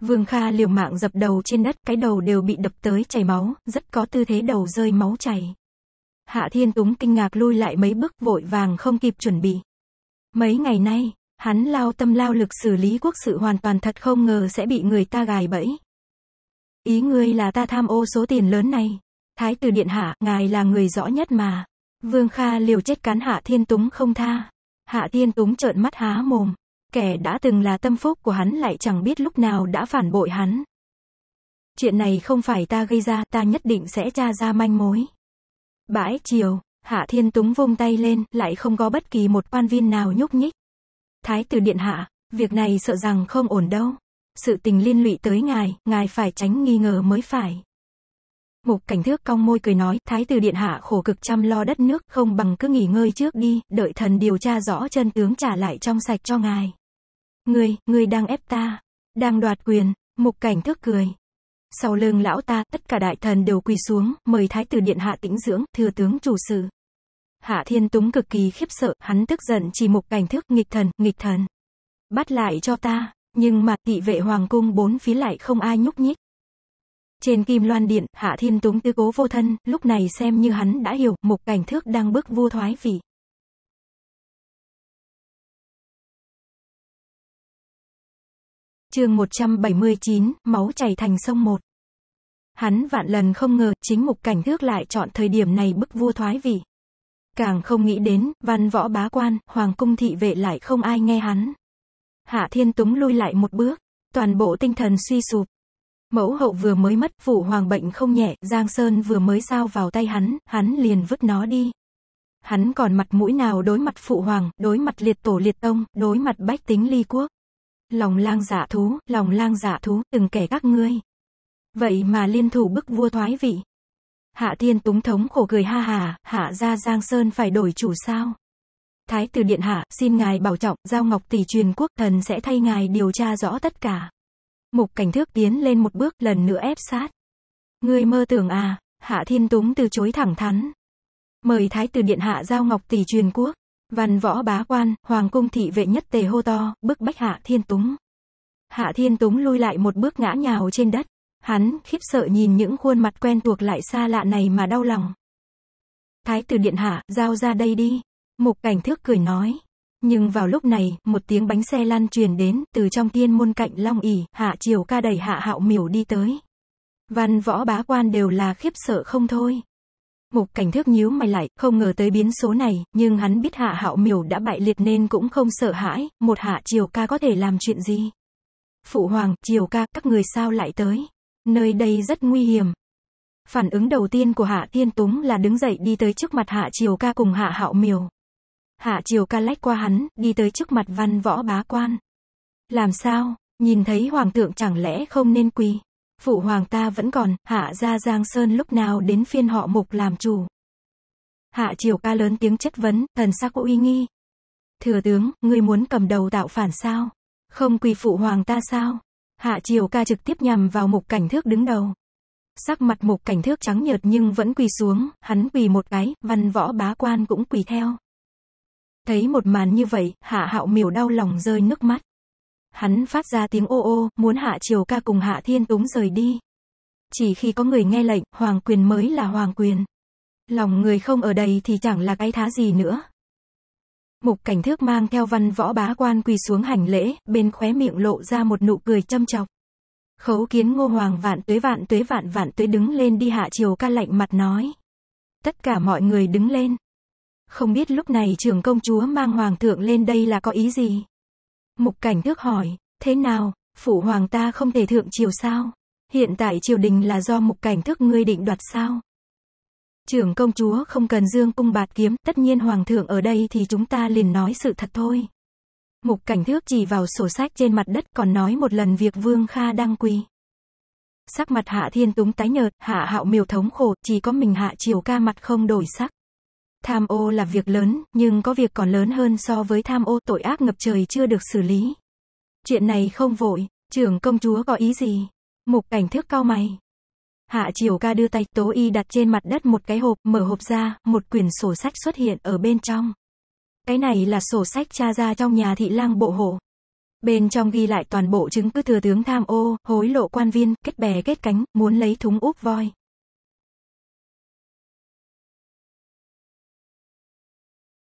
Speaker 2: Vương Kha liều mạng dập đầu trên đất, cái đầu đều bị đập tới chảy máu, rất có tư thế đầu rơi máu chảy. Hạ Thiên Túng kinh ngạc lui lại mấy bước vội vàng không kịp chuẩn bị. Mấy ngày nay, hắn lao tâm lao lực xử lý quốc sự hoàn toàn thật không ngờ sẽ bị người ta gài bẫy. Ý ngươi là ta tham ô số tiền lớn này. Thái tử điện hạ, ngài là người rõ nhất mà. Vương Kha liều chết cán Hạ Thiên Túng không tha. Hạ Thiên Túng trợn mắt há mồm. Kẻ đã từng là tâm phúc của hắn lại chẳng biết lúc nào đã phản bội hắn. Chuyện này không phải ta gây ra, ta nhất định sẽ tra ra manh mối. Bãi chiều, Hạ Thiên Túng vung tay lên, lại không có bất kỳ một quan viên nào nhúc nhích. Thái tử điện hạ, việc này sợ rằng không ổn đâu. Sự tình liên lụy tới ngài, ngài phải tránh nghi ngờ mới phải. Mục cảnh thước cong môi cười nói, thái tử điện hạ khổ cực chăm lo đất nước, không bằng cứ nghỉ ngơi trước đi, đợi thần điều tra rõ chân tướng trả lại trong sạch cho ngài. Ngươi, ngươi đang ép ta, đang đoạt quyền, mục cảnh thước cười, sau lưng lão ta, tất cả đại thần đều quỳ xuống, mời thái tử điện hạ tĩnh dưỡng, thừa tướng chủ sự. Hạ Thiên Túng cực kỳ khiếp sợ, hắn tức giận chỉ mục cảnh thức nghịch thần, nghịch thần. Bắt lại cho ta, nhưng mà thị vệ hoàng cung bốn phía lại không ai nhúc nhích.
Speaker 1: Trên kim loan điện, Hạ Thiên Túng tư cố vô thân, lúc này xem như hắn đã hiểu, mục cảnh thước đang bước vua thoái vị. chương 179, máu chảy thành sông một. Hắn vạn lần không ngờ, chính mục cảnh thước lại chọn thời điểm này bức vua thoái
Speaker 2: vị. Càng không nghĩ đến, văn võ bá quan, hoàng cung thị vệ lại không ai nghe hắn. Hạ thiên túng lui lại một bước, toàn bộ tinh thần suy sụp. Mẫu hậu vừa mới mất, phụ hoàng bệnh không nhẹ, Giang Sơn vừa mới sao vào tay hắn, hắn liền vứt nó đi. Hắn còn mặt mũi nào đối mặt phụ hoàng, đối mặt liệt tổ liệt tông, đối mặt bách tính ly quốc lòng lang giả dạ thú, lòng lang giả dạ thú, từng kẻ các ngươi. Vậy mà liên thủ bức vua thoái vị. Hạ Thiên Túng thống khổ cười ha hà, hạ ra Giang Sơn phải đổi chủ sao? Thái tử điện hạ, xin ngài bảo trọng, giao ngọc tỷ truyền quốc, thần sẽ thay ngài điều tra rõ tất cả. Mục cảnh thước tiến lên một bước, lần nữa ép sát. Ngươi mơ tưởng à, hạ thiên túng từ chối thẳng thắn. Mời thái tử điện hạ giao ngọc tỷ truyền quốc. Văn võ bá quan, hoàng cung thị vệ nhất tề hô to, bức bách hạ thiên túng. Hạ thiên túng lui lại một bước ngã nhào trên đất. Hắn, khiếp sợ nhìn những khuôn mặt quen thuộc lại xa lạ này mà đau lòng. Thái tử điện hạ, giao ra đây đi. Mục cảnh thước cười nói. Nhưng vào lúc này, một tiếng bánh xe lăn truyền đến, từ trong tiên môn cạnh Long ỉ, hạ triều ca đẩy hạ hạo miểu đi tới. Văn võ bá quan đều là khiếp sợ không thôi. Mục cảnh thước nhíu mày lại, không ngờ tới biến số này, nhưng hắn biết hạ hạo miểu đã bại liệt nên cũng không sợ hãi, một hạ triều ca có thể làm chuyện gì. Phụ hoàng, triều ca, các người sao lại tới? Nơi đây rất nguy hiểm. Phản ứng đầu tiên của hạ thiên túng là đứng dậy đi tới trước mặt hạ triều ca cùng hạ hạo miểu. Hạ triều ca lách qua hắn, đi tới trước mặt văn võ bá quan. Làm sao, nhìn thấy hoàng thượng chẳng lẽ không nên quỳ? phụ hoàng ta vẫn còn, hạ ra Giang Sơn lúc nào đến phiên họ mục làm chủ. Hạ triều ca lớn tiếng chất vấn, thần sắc uy nghi. Thừa tướng, ngươi muốn cầm đầu tạo phản sao? Không quỳ phụ hoàng ta sao? Hạ triều ca trực tiếp nhằm vào mục cảnh thước đứng đầu. Sắc mặt mục cảnh thước trắng nhợt nhưng vẫn quỳ xuống, hắn quỳ một cái, văn võ bá quan cũng quỳ theo. Thấy một màn như vậy, hạ hạo miểu đau lòng rơi nước mắt. Hắn phát ra tiếng ô ô, muốn Hạ Triều Ca cùng Hạ Thiên Túng rời đi. Chỉ khi có người nghe lệnh, hoàng quyền mới là hoàng quyền. Lòng người không ở đây thì chẳng là cái thá gì nữa. Mục cảnh thước mang theo văn võ bá quan quỳ xuống hành lễ, bên khóe miệng lộ ra một nụ cười châm chọc. Khấu kiến ngô hoàng vạn tuế vạn tuế vạn vạn tuế đứng lên đi hạ triều ca lạnh mặt nói. Tất cả mọi người đứng lên. Không biết lúc này trưởng công chúa mang hoàng thượng lên đây là có ý gì? Mục Cảnh Thước hỏi, thế nào, phụ hoàng ta không thể thượng triều sao? Hiện tại triều đình là do Mục Cảnh Thước ngươi định đoạt sao? Trưởng công chúa không cần dương cung bạt kiếm, tất nhiên hoàng thượng ở đây thì chúng ta liền nói sự thật thôi. Mục Cảnh Thước chỉ vào sổ sách trên mặt đất còn nói một lần việc Vương Kha đang quỳ. Sắc mặt Hạ Thiên Túng tái nhợt, Hạ Hạo miều thống khổ, chỉ có mình Hạ Triều ca mặt không đổi sắc. Tham ô là việc lớn, nhưng có việc còn lớn hơn so với tham ô tội ác ngập trời chưa được xử lý. Chuyện này không vội, trưởng công chúa có ý gì? Mục cảnh thước cao mày. Hạ triều ca đưa tay tố y đặt trên mặt đất một cái hộp, mở hộp ra, một quyển sổ sách xuất hiện ở bên trong. Cái này là sổ sách cha ra trong nhà thị lang bộ hộ.
Speaker 1: Bên trong ghi lại toàn bộ chứng cứ thừa tướng tham ô, hối lộ quan viên, kết bè kết cánh, muốn lấy thúng úp voi.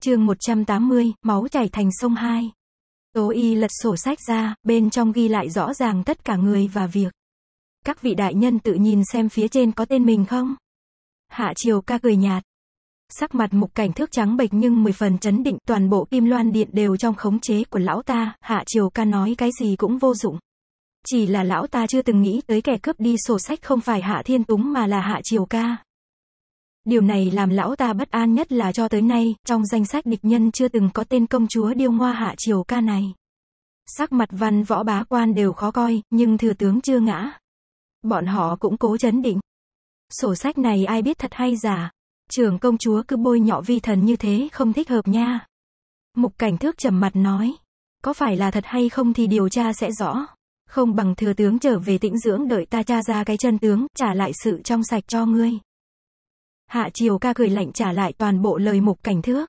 Speaker 1: chương 180, máu chảy thành sông hai.
Speaker 2: Tố y lật sổ sách ra, bên trong ghi lại rõ ràng tất cả người và việc. Các vị đại nhân tự nhìn xem phía trên có tên mình không? Hạ Triều ca cười nhạt. Sắc mặt mục cảnh thước trắng bệch nhưng mười phần chấn định toàn bộ kim loan điện đều trong khống chế của lão ta, Hạ Triều ca nói cái gì cũng vô dụng. Chỉ là lão ta chưa từng nghĩ tới kẻ cướp đi sổ sách không phải Hạ Thiên Túng mà là Hạ Triều ca. Điều này làm lão ta bất an nhất là cho tới nay, trong danh sách địch nhân chưa từng có tên công chúa điêu hoa hạ triều ca này. Sắc mặt văn võ bá quan đều khó coi, nhưng thừa tướng chưa ngã. Bọn họ cũng cố chấn định. Sổ sách này ai biết thật hay giả. Trường công chúa cứ bôi nhọ vi thần như thế không thích hợp nha. Mục cảnh thước trầm mặt nói. Có phải là thật hay không thì điều tra sẽ rõ. Không bằng thừa tướng trở về tĩnh dưỡng đợi ta tra ra cái chân tướng, trả lại sự trong sạch cho ngươi. Hạ Triều ca cười lạnh trả lại toàn bộ lời mục cảnh thước.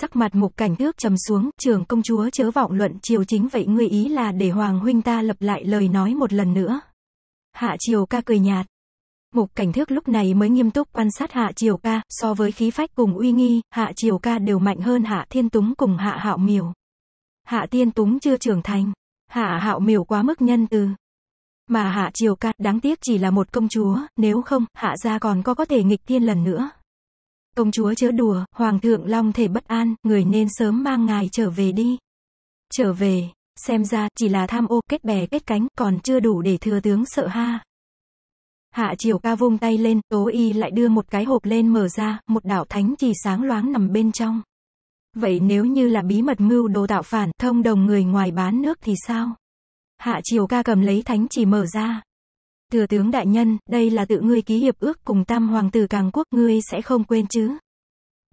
Speaker 2: Sắc mặt mục cảnh thước trầm xuống, trường công chúa chớ vọng luận triều chính vậy ngươi ý là để hoàng huynh ta lập lại lời nói một lần nữa. Hạ Triều ca cười nhạt. Mục cảnh thước lúc này mới nghiêm túc quan sát Hạ Triều ca, so với khí phách cùng uy nghi, Hạ Triều ca đều mạnh hơn Hạ Thiên Túng cùng Hạ Hạo Miểu. Hạ Thiên Túng chưa trưởng thành. Hạ Hạo Miểu quá mức nhân từ, mà Hạ Triều Ca, đáng tiếc chỉ là một công chúa, nếu không, Hạ gia còn có có thể nghịch thiên lần nữa. Công chúa chớ đùa, Hoàng thượng Long thể bất an, người nên sớm mang ngài trở về đi. Trở về, xem ra, chỉ là tham ô, kết bè kết cánh, còn chưa đủ để thừa tướng sợ ha. Hạ Triều Ca vung tay lên, Tố Y lại đưa một cái hộp lên mở ra, một đạo thánh chỉ sáng loáng nằm bên trong. Vậy nếu như là bí mật mưu đồ tạo phản, thông đồng người ngoài bán nước thì sao? Hạ Triều Ca cầm lấy thánh chỉ mở ra. Thừa tướng đại nhân, đây là tự ngươi ký hiệp ước cùng tam hoàng tử càng quốc ngươi sẽ không quên chứ.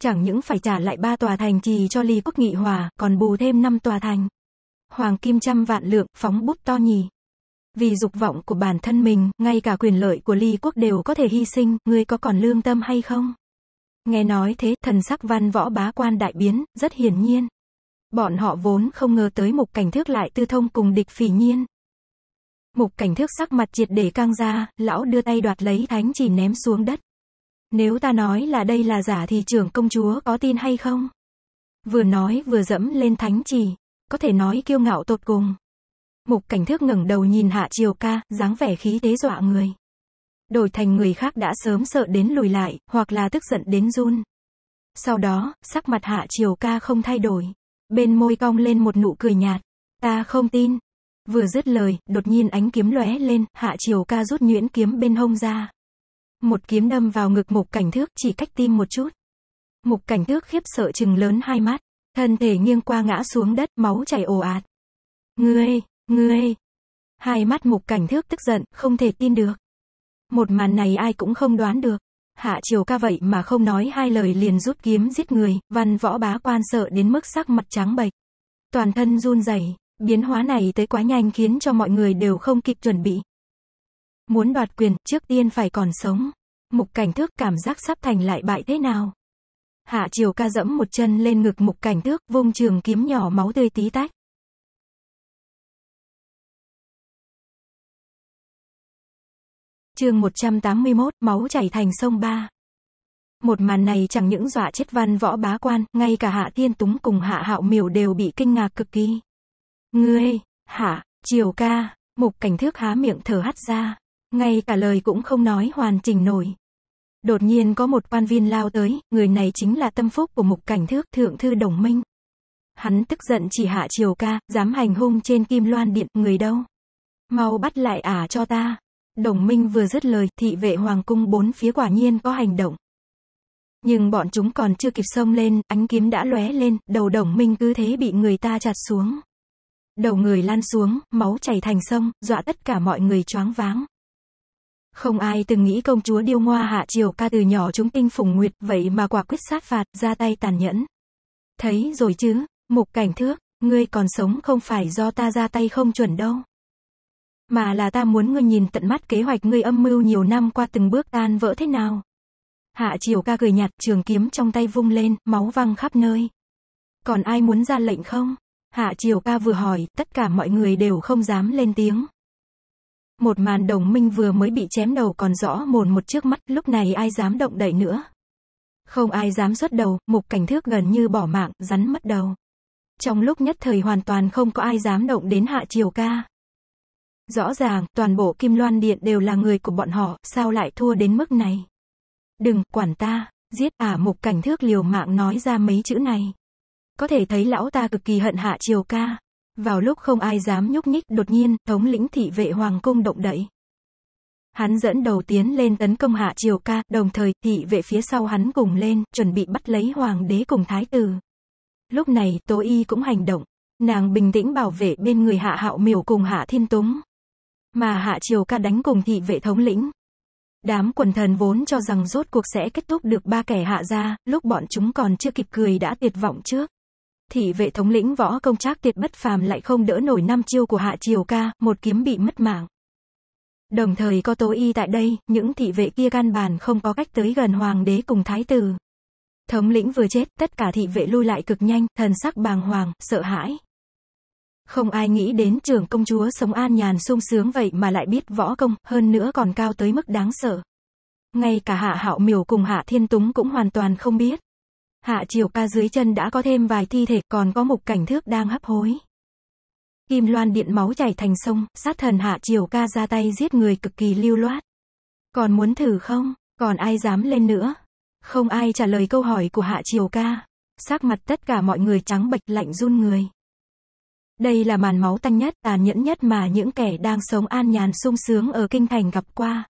Speaker 2: Chẳng những phải trả lại ba tòa thành trì cho ly quốc nghị hòa, còn bù thêm năm tòa thành. Hoàng kim trăm vạn lượng, phóng bút to nhì. Vì dục vọng của bản thân mình, ngay cả quyền lợi của ly quốc đều có thể hy sinh, ngươi có còn lương tâm hay không? Nghe nói thế, thần sắc văn võ bá quan đại biến, rất hiển nhiên. Bọn họ vốn không ngờ tới mục cảnh thước lại tư thông cùng địch phỉ nhiên. Mục cảnh thước sắc mặt triệt để căng ra, lão đưa tay đoạt lấy thánh chỉ ném xuống đất. Nếu ta nói là đây là giả thì trưởng công chúa có tin hay không? Vừa nói vừa dẫm lên thánh chỉ, có thể nói kiêu ngạo tột cùng. Mục cảnh thước ngẩng đầu nhìn hạ triều ca, dáng vẻ khí thế dọa người. Đổi thành người khác đã sớm sợ đến lùi lại, hoặc là tức giận đến run. Sau đó, sắc mặt hạ triều ca không thay đổi bên môi cong lên một nụ cười nhạt. Ta không tin. Vừa dứt lời, đột nhiên ánh kiếm lóe lên, hạ chiều ca rút nhuyễn kiếm bên hông ra. Một kiếm đâm vào ngực mục cảnh thước chỉ cách tim một chút. Mục cảnh thước khiếp sợ chừng lớn hai mắt, thân thể nghiêng qua ngã xuống đất, máu chảy ồ ạt. Ngươi, ngươi. Hai mắt mục cảnh thước tức giận, không thể tin được. Một màn này ai cũng không đoán được hạ triều ca vậy mà không nói hai lời liền rút kiếm giết người, văn võ bá quan sợ đến mức sắc mặt trắng bệch. Toàn thân run rẩy, biến hóa này tới quá nhanh khiến cho mọi người đều không kịp chuẩn bị. Muốn đoạt quyền, trước tiên phải còn sống. Mục cảnh thước cảm giác sắp thành lại bại thế nào.
Speaker 1: Hạ triều ca dẫm một chân lên ngực mục cảnh thước, vung trường kiếm nhỏ máu tươi tí tách. chương 181, máu chảy thành sông ba. Một màn này chẳng những
Speaker 2: dọa chết văn võ bá quan, ngay cả hạ thiên túng cùng hạ hạo miểu đều bị kinh ngạc cực kỳ. Ngươi, hạ, triều ca, mục cảnh thước há miệng thở hắt ra, ngay cả lời cũng không nói hoàn chỉnh nổi. Đột nhiên có một quan viên lao tới, người này chính là tâm phúc của mục cảnh thước thượng thư đồng minh. Hắn tức giận chỉ hạ triều ca, dám hành hung trên kim loan điện, người đâu. Mau bắt lại ả à cho ta, Đồng minh vừa dứt lời, thị vệ hoàng cung bốn phía quả nhiên có hành động. Nhưng bọn chúng còn chưa kịp xông lên, ánh kiếm đã lóe lên, đầu đồng minh cứ thế bị người ta chặt xuống. Đầu người lan xuống, máu chảy thành sông, dọa tất cả mọi người choáng váng. Không ai từng nghĩ công chúa điêu ngoa hạ triều ca từ nhỏ chúng tinh phùng nguyệt, vậy mà quả quyết sát phạt, ra tay tàn nhẫn. Thấy rồi chứ, mục cảnh thước, ngươi còn sống không phải do ta ra tay không chuẩn đâu. Mà là ta muốn ngươi nhìn tận mắt kế hoạch ngươi âm mưu nhiều năm qua từng bước tan vỡ thế nào. Hạ Triều ca cười nhạt trường kiếm trong tay vung lên, máu văng khắp nơi. Còn ai muốn ra lệnh không? Hạ Triều ca vừa hỏi, tất cả mọi người đều không dám lên tiếng. Một màn đồng minh vừa mới bị chém đầu còn rõ mồn một trước mắt, lúc này ai dám động đậy nữa. Không ai dám xuất đầu, mục cảnh thước gần như bỏ mạng, rắn mất đầu. Trong lúc nhất thời hoàn toàn không có ai dám động đến hạ triều ca. Rõ ràng, toàn bộ Kim Loan Điện đều là người của bọn họ, sao lại thua đến mức này? Đừng, quản ta, giết ả à, mục cảnh thước liều mạng nói ra mấy chữ này. Có thể thấy lão ta cực kỳ hận hạ triều ca. Vào lúc không ai dám nhúc nhích đột nhiên, thống lĩnh thị vệ hoàng cung động đậy. Hắn dẫn đầu tiến lên tấn công hạ triều ca, đồng thời thị vệ phía sau hắn cùng lên, chuẩn bị bắt lấy hoàng đế cùng thái tử. Lúc này, Tố Y cũng hành động. Nàng bình tĩnh bảo vệ bên người hạ hạo miểu cùng hạ thiên túng mà Hạ Triều Ca đánh cùng thị vệ thống lĩnh. Đám quần thần vốn cho rằng rốt cuộc sẽ kết thúc được ba kẻ hạ ra, lúc bọn chúng còn chưa kịp cười đã tuyệt vọng trước. Thị vệ thống lĩnh võ công trác tuyệt bất phàm lại không đỡ nổi năm chiêu của Hạ Triều Ca, một kiếm bị mất mạng. Đồng thời có tố y tại đây, những thị vệ kia căn bàn không có cách tới gần hoàng đế cùng thái tử. Thống lĩnh vừa chết, tất cả thị vệ lui lại cực nhanh, thần sắc bàng hoàng, sợ hãi. Không ai nghĩ đến trưởng công chúa sống an nhàn sung sướng vậy mà lại biết võ công, hơn nữa còn cao tới mức đáng sợ. Ngay cả hạ hạo miểu cùng hạ thiên túng cũng hoàn toàn không biết. Hạ triều ca dưới chân đã có thêm vài thi thể, còn có một cảnh thước đang hấp hối. Kim loan điện máu chảy thành sông, sát thần hạ triều ca ra tay giết người cực kỳ lưu loát. Còn muốn thử không? Còn ai dám lên nữa? Không ai trả lời câu hỏi của hạ triều ca. Sắc mặt tất cả mọi người trắng bệch lạnh run người. Đây là màn máu tanh nhất, tàn nhẫn nhất mà những kẻ đang sống an nhàn sung sướng ở kinh thành gặp qua.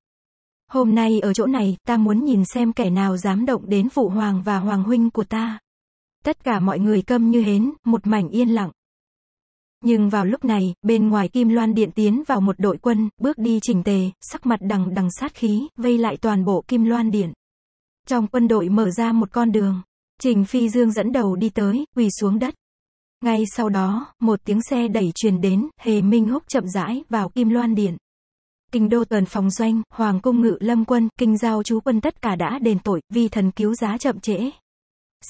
Speaker 2: Hôm nay ở chỗ này, ta muốn nhìn xem kẻ nào dám động đến phụ hoàng và hoàng huynh của ta. Tất cả mọi người câm như hến, một mảnh yên lặng. Nhưng vào lúc này, bên ngoài Kim Loan Điện tiến vào một đội quân, bước đi chỉnh tề, sắc mặt đằng đằng sát khí, vây lại toàn bộ Kim Loan Điện. Trong quân đội mở ra một con đường, Trình Phi Dương dẫn đầu đi tới, quỳ xuống đất. Ngay sau đó, một tiếng xe đẩy truyền đến, Hề Minh Húc chậm rãi vào Kim Loan Điện. Kinh đô tuần phòng doanh,
Speaker 1: Hoàng cung ngự lâm quân, kinh giao chú quân tất cả đã đền tội, vì thần cứu giá chậm trễ.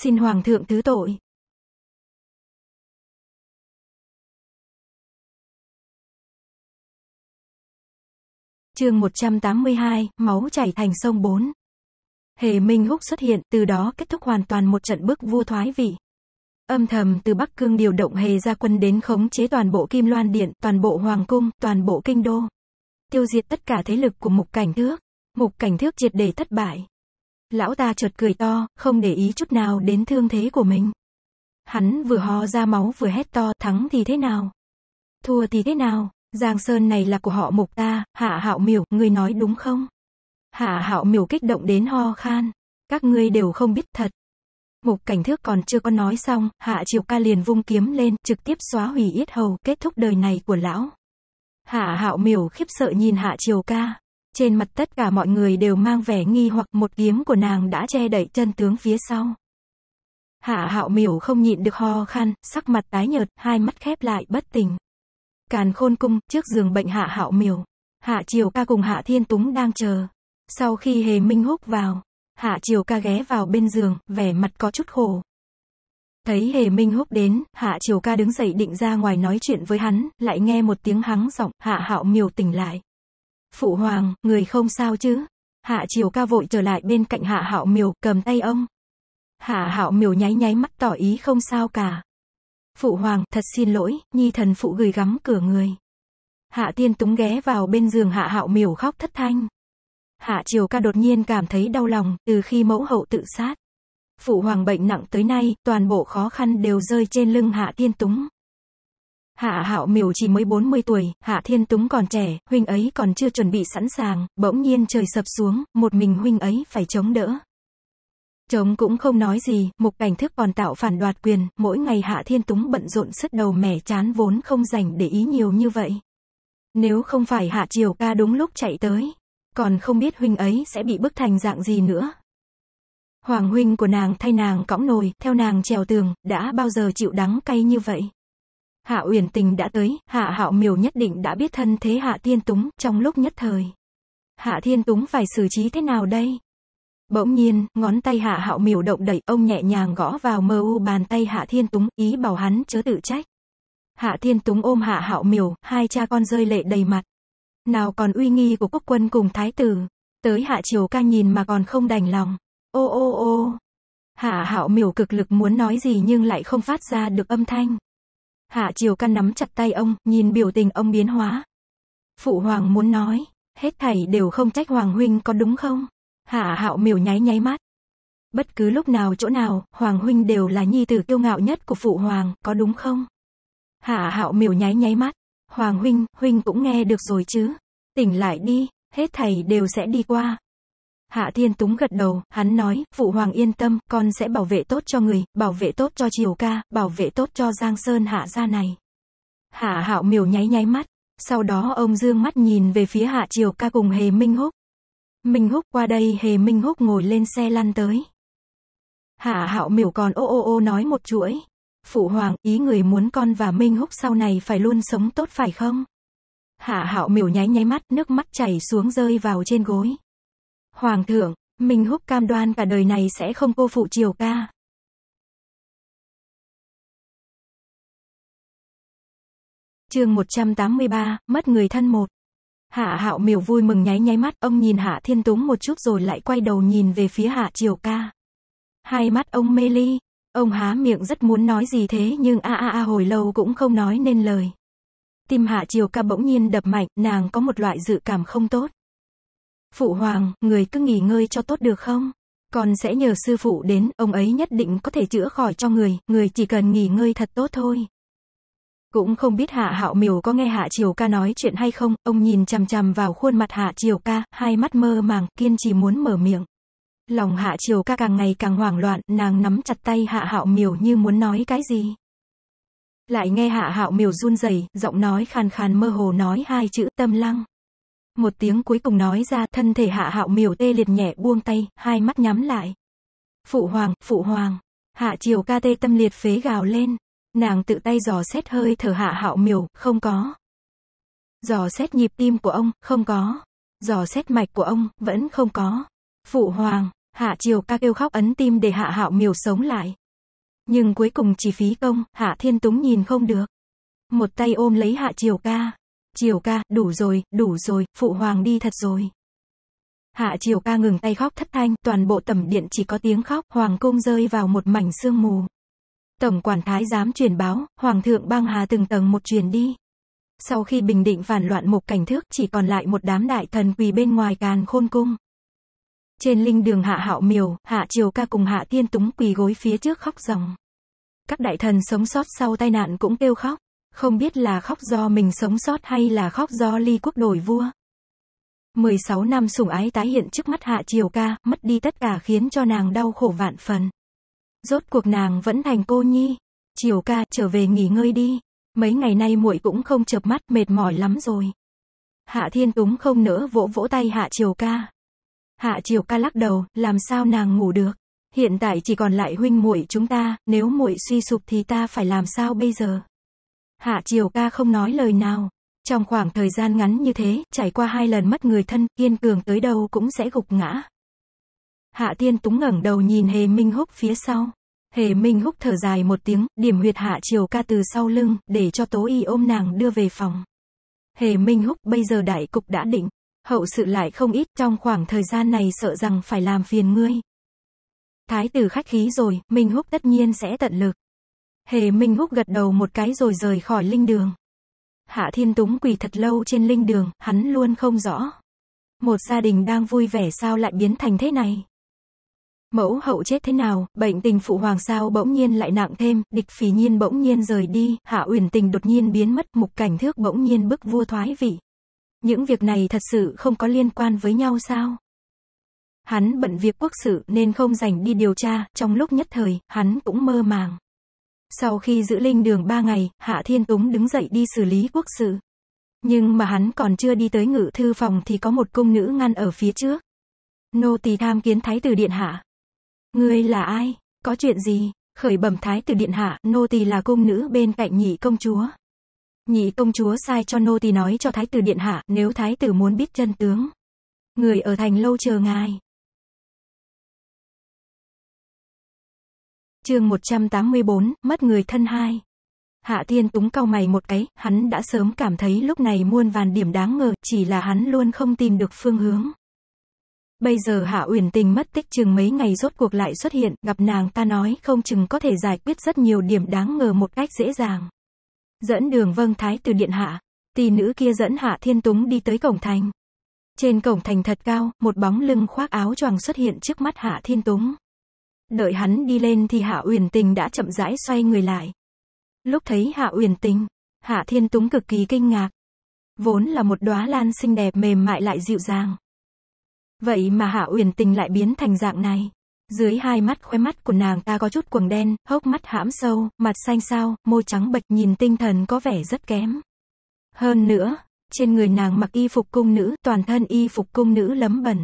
Speaker 1: Xin Hoàng thượng thứ tội. chương 182, máu chảy thành sông 4. Hề Minh Húc xuất hiện, từ đó kết thúc hoàn toàn
Speaker 2: một trận bước vua thoái vị âm thầm từ Bắc Cương điều động hề gia quân đến khống chế toàn bộ Kim Loan Điện, toàn bộ Hoàng Cung, toàn bộ Kinh Đô. Tiêu diệt tất cả thế lực của mục cảnh thước. Mục cảnh thước triệt để thất bại. Lão ta chợt cười to, không để ý chút nào đến thương thế của mình. Hắn vừa ho ra máu vừa hét to, thắng thì thế nào? Thua thì thế nào? Giang Sơn này là của họ mục ta, hạ hạo miểu, người nói đúng không? Hạ hạo miểu kích động đến ho khan. Các ngươi đều không biết thật. Mục cảnh thước còn chưa có nói xong, hạ triều ca liền vung kiếm lên, trực tiếp xóa hủy yết hầu, kết thúc đời này của lão. Hạ hạo miểu khiếp sợ nhìn hạ triều ca. Trên mặt tất cả mọi người đều mang vẻ nghi hoặc một kiếm của nàng đã che đậy chân tướng phía sau. Hạ hạo miểu không nhịn được ho khan, sắc mặt tái nhợt, hai mắt khép lại bất tỉnh. Càn khôn cung, trước giường bệnh hạ hạo miểu. Hạ triều ca cùng hạ thiên túng đang chờ. Sau khi hề minh húc vào, Hạ Triều ca ghé vào bên giường, vẻ mặt có chút khổ. Thấy Hề Minh Húc đến, Hạ Triều ca đứng dậy định ra ngoài nói chuyện với hắn, lại nghe một tiếng hắng giọng, Hạ Hạo miều tỉnh lại. Phụ hoàng, người không sao chứ? Hạ Triều ca vội trở lại bên cạnh Hạ Hạo miều, cầm tay ông. Hạ Hạo miều nháy nháy mắt tỏ ý không sao cả. Phụ hoàng, thật xin lỗi, nhi thần phụ gửi gắm cửa người. Hạ Tiên Túng ghé vào bên giường Hạ Hạo miều khóc thất thanh. Hạ Triều Ca đột nhiên cảm thấy đau lòng, từ khi mẫu hậu tự sát. Phụ hoàng bệnh nặng tới nay, toàn bộ khó khăn đều rơi trên lưng Hạ Tiên Túng. Hạ Hạo Miểu chỉ mới 40 tuổi, Hạ Thiên Túng còn trẻ, huynh ấy còn chưa chuẩn bị sẵn sàng, bỗng nhiên trời sập xuống, một mình huynh ấy phải chống đỡ. Chống cũng không nói gì, mục cảnh thức còn tạo phản đoạt quyền, mỗi ngày Hạ Thiên Túng bận rộn sứt đầu mẻ chán vốn không dành để ý nhiều như vậy. Nếu không phải Hạ Triều Ca đúng lúc chạy tới, còn không biết huynh ấy sẽ bị bức thành dạng gì nữa. Hoàng huynh của nàng thay nàng cõng nồi, theo nàng trèo tường, đã bao giờ chịu đắng cay như vậy. Hạ Uyển Tình đã tới, Hạ Hạo Miều nhất định đã biết thân thế Hạ Thiên Túng trong lúc nhất thời. Hạ Thiên Túng phải xử trí thế nào đây? Bỗng nhiên, ngón tay Hạ Hạo Miều động đẩy, ông nhẹ nhàng gõ vào mơ u bàn tay Hạ Thiên Túng, ý bảo hắn chớ tự trách. Hạ Thiên Túng ôm Hạ Hạo Miều, hai cha con rơi lệ đầy mặt nào còn uy nghi của quốc quân cùng thái tử. Tới hạ triều ca nhìn mà còn không đành lòng. Ô ô ô. Hạ hạo miểu cực lực muốn nói gì nhưng lại không phát ra được âm thanh. Hạ triều ca nắm chặt tay ông, nhìn biểu tình ông biến hóa. Phụ hoàng muốn nói, hết thảy đều không trách hoàng huynh có đúng không? Hạ hạo miểu nháy nháy mắt. Bất cứ lúc nào chỗ nào, hoàng huynh đều là nhi tử kiêu ngạo nhất của phụ hoàng, có đúng không? Hạ hạo miểu nháy nháy mắt. Hoàng huynh, huynh cũng nghe được rồi chứ. Tỉnh lại đi, hết thầy đều sẽ đi qua. Hạ Thiên Túng gật đầu, hắn nói, phụ hoàng yên tâm, con sẽ bảo vệ tốt cho người, bảo vệ tốt cho Triều Ca, bảo vệ tốt cho Giang Sơn Hạ gia này. Hạ Hạo miều nháy nháy mắt, sau đó ông dương mắt nhìn về phía Hạ Triều Ca cùng Hề Minh Húc. Minh Húc qua đây Hề Minh Húc ngồi lên xe lăn tới. Hạ Hạo miểu còn ô ô ô nói một chuỗi. Phụ hoàng, ý người muốn con và Minh Húc sau này phải luôn sống tốt phải không? Hạ hạo miểu nháy nháy mắt, nước mắt chảy xuống rơi vào trên
Speaker 1: gối. Hoàng thượng, Minh Húc cam đoan cả đời này sẽ không cô phụ triều ca. chương 183, mất người thân một. Hạ hạo miểu vui mừng nháy nháy mắt, ông
Speaker 2: nhìn hạ thiên túng một chút rồi lại quay đầu nhìn về phía hạ triều ca. Hai mắt ông mê ly, Ông há miệng rất muốn nói gì thế nhưng a a a hồi lâu cũng không nói nên lời. Tim Hạ Triều ca bỗng nhiên đập mạnh, nàng có một loại dự cảm không tốt. Phụ hoàng, người cứ nghỉ ngơi cho tốt được không? Còn sẽ nhờ sư phụ đến, ông ấy nhất định có thể chữa khỏi cho người, người chỉ cần nghỉ ngơi thật tốt thôi. Cũng không biết Hạ Hạo miều có nghe Hạ Triều ca nói chuyện hay không, ông nhìn chằm chằm vào khuôn mặt Hạ Triều ca, hai mắt mơ màng, kiên trì muốn mở miệng. Lòng hạ triều ca càng ngày càng hoảng loạn, nàng nắm chặt tay hạ hạo miều như muốn nói cái gì. Lại nghe hạ hạo miều run rẩy giọng nói khàn khàn mơ hồ nói hai chữ tâm lăng. Một tiếng cuối cùng nói ra thân thể hạ hạo miều tê liệt nhẹ buông tay, hai mắt nhắm lại. Phụ hoàng, phụ hoàng. Hạ triều ca tê tâm liệt phế gào lên. Nàng tự tay dò xét hơi thở hạ hạo miều, không có. Dò xét nhịp tim của ông, không có. Dò xét mạch của ông, vẫn không có. Phụ hoàng, hạ triều ca kêu khóc ấn tim để hạ hạo miều sống lại. Nhưng cuối cùng chỉ phí công, hạ thiên túng nhìn không được. Một tay ôm lấy hạ triều ca. Triều ca, đủ rồi, đủ rồi, phụ hoàng đi thật rồi. Hạ triều ca ngừng tay khóc thất thanh, toàn bộ tầm điện chỉ có tiếng khóc, hoàng cung rơi vào một mảnh sương mù. Tổng quản thái giám truyền báo, hoàng thượng băng hà từng tầng một truyền đi. Sau khi bình định phản loạn một cảnh thước chỉ còn lại một đám đại thần quỳ bên ngoài càn khôn cung. Trên linh đường hạ hạo miều, hạ triều ca cùng hạ tiên túng quỳ gối phía trước khóc ròng. Các đại thần sống sót sau tai nạn cũng kêu khóc. Không biết là khóc do mình sống sót hay là khóc do ly quốc đổi vua. 16 năm sủng ái tái hiện trước mắt Hạ Triều Ca, mất đi tất cả khiến cho nàng đau khổ vạn phần. Rốt cuộc nàng vẫn thành cô nhi. Triều Ca, trở về nghỉ ngơi đi. Mấy ngày nay muội cũng không chợp mắt, mệt mỏi lắm rồi. Hạ Thiên Túng không nỡ vỗ vỗ tay Hạ Triều Ca. Hạ Triều Ca lắc đầu, làm sao nàng ngủ được? Hiện tại chỉ còn lại huynh muội chúng ta, nếu muội suy sụp thì ta phải làm sao bây giờ? Hạ Triều Ca không nói lời nào. Trong khoảng thời gian ngắn như thế, trải qua hai lần mất người thân, kiên cường tới đâu cũng sẽ gục ngã. Hạ Tiên Túng ngẩng đầu nhìn Hề Minh Húc phía sau. Hề Minh Húc thở dài một tiếng, điểm huyệt Hạ Triều Ca từ sau lưng, để cho Tố Y ôm nàng đưa về phòng. Hề Minh Húc bây giờ đại cục đã định, hậu sự lại không ít, trong khoảng thời gian này sợ rằng phải làm phiền ngươi. Thái tử khách khí rồi, Minh Húc tất nhiên sẽ tận lực. Hề Minh Húc gật đầu một cái rồi rời khỏi linh đường. Hạ Thiên Túng quỳ thật lâu trên linh đường, hắn luôn không rõ. Một gia đình đang vui vẻ sao lại biến thành thế này? Mẫu hậu chết thế nào, bệnh tình phụ hoàng sao bỗng nhiên lại nặng thêm, địch phí nhiên bỗng nhiên rời đi, hạ uyển tình đột nhiên biến mất, mục cảnh thước bỗng nhiên bức vua thoái vị. Những việc này thật sự không có liên quan với nhau sao? Hắn bận việc quốc sự nên không dành đi điều tra, trong lúc nhất thời, hắn cũng mơ màng. Sau khi giữ linh đường ba ngày, Hạ Thiên Túng đứng dậy đi xử lý quốc sự. Nhưng mà hắn còn chưa đi tới ngự thư phòng thì có một cung nữ ngăn ở phía trước. Nô tỳ tham kiến thái tử điện hạ. Ngươi là ai? Có chuyện gì? Khởi bẩm thái tử điện hạ, nô tỳ là cung nữ bên cạnh nhị công chúa. Nhị
Speaker 1: công chúa sai cho nô tỳ nói cho thái tử điện hạ, nếu thái tử muốn biết chân tướng. Người ở thành lâu chờ ngài. chương 184, mất người thân hai. Hạ tiên Túng cau mày một cái, hắn
Speaker 2: đã sớm cảm thấy lúc này muôn vàn điểm đáng ngờ, chỉ là hắn luôn không tìm được phương hướng. Bây giờ Hạ Uyển Tình mất tích chừng mấy ngày rốt cuộc lại xuất hiện, gặp nàng ta nói không chừng có thể giải quyết rất nhiều điểm đáng ngờ một cách dễ dàng. Dẫn đường vâng thái từ điện hạ. Tỷ nữ kia dẫn hạ thiên túng đi tới cổng thành. Trên cổng thành thật cao, một bóng lưng khoác áo choàng xuất hiện trước mắt hạ thiên túng. Đợi hắn đi lên thì hạ uyển tình đã chậm rãi xoay người lại. Lúc thấy hạ uyển tình, hạ thiên túng cực kỳ kinh ngạc. Vốn là một đóa lan xinh đẹp mềm mại lại dịu dàng. Vậy mà hạ uyển tình lại biến thành dạng này. Dưới hai mắt khóe mắt của nàng ta có chút quầng đen, hốc mắt hãm sâu, mặt xanh xao, môi trắng bệch nhìn tinh thần có vẻ rất kém. Hơn nữa, trên người nàng mặc y phục cung nữ, toàn thân y phục cung nữ lấm bẩn.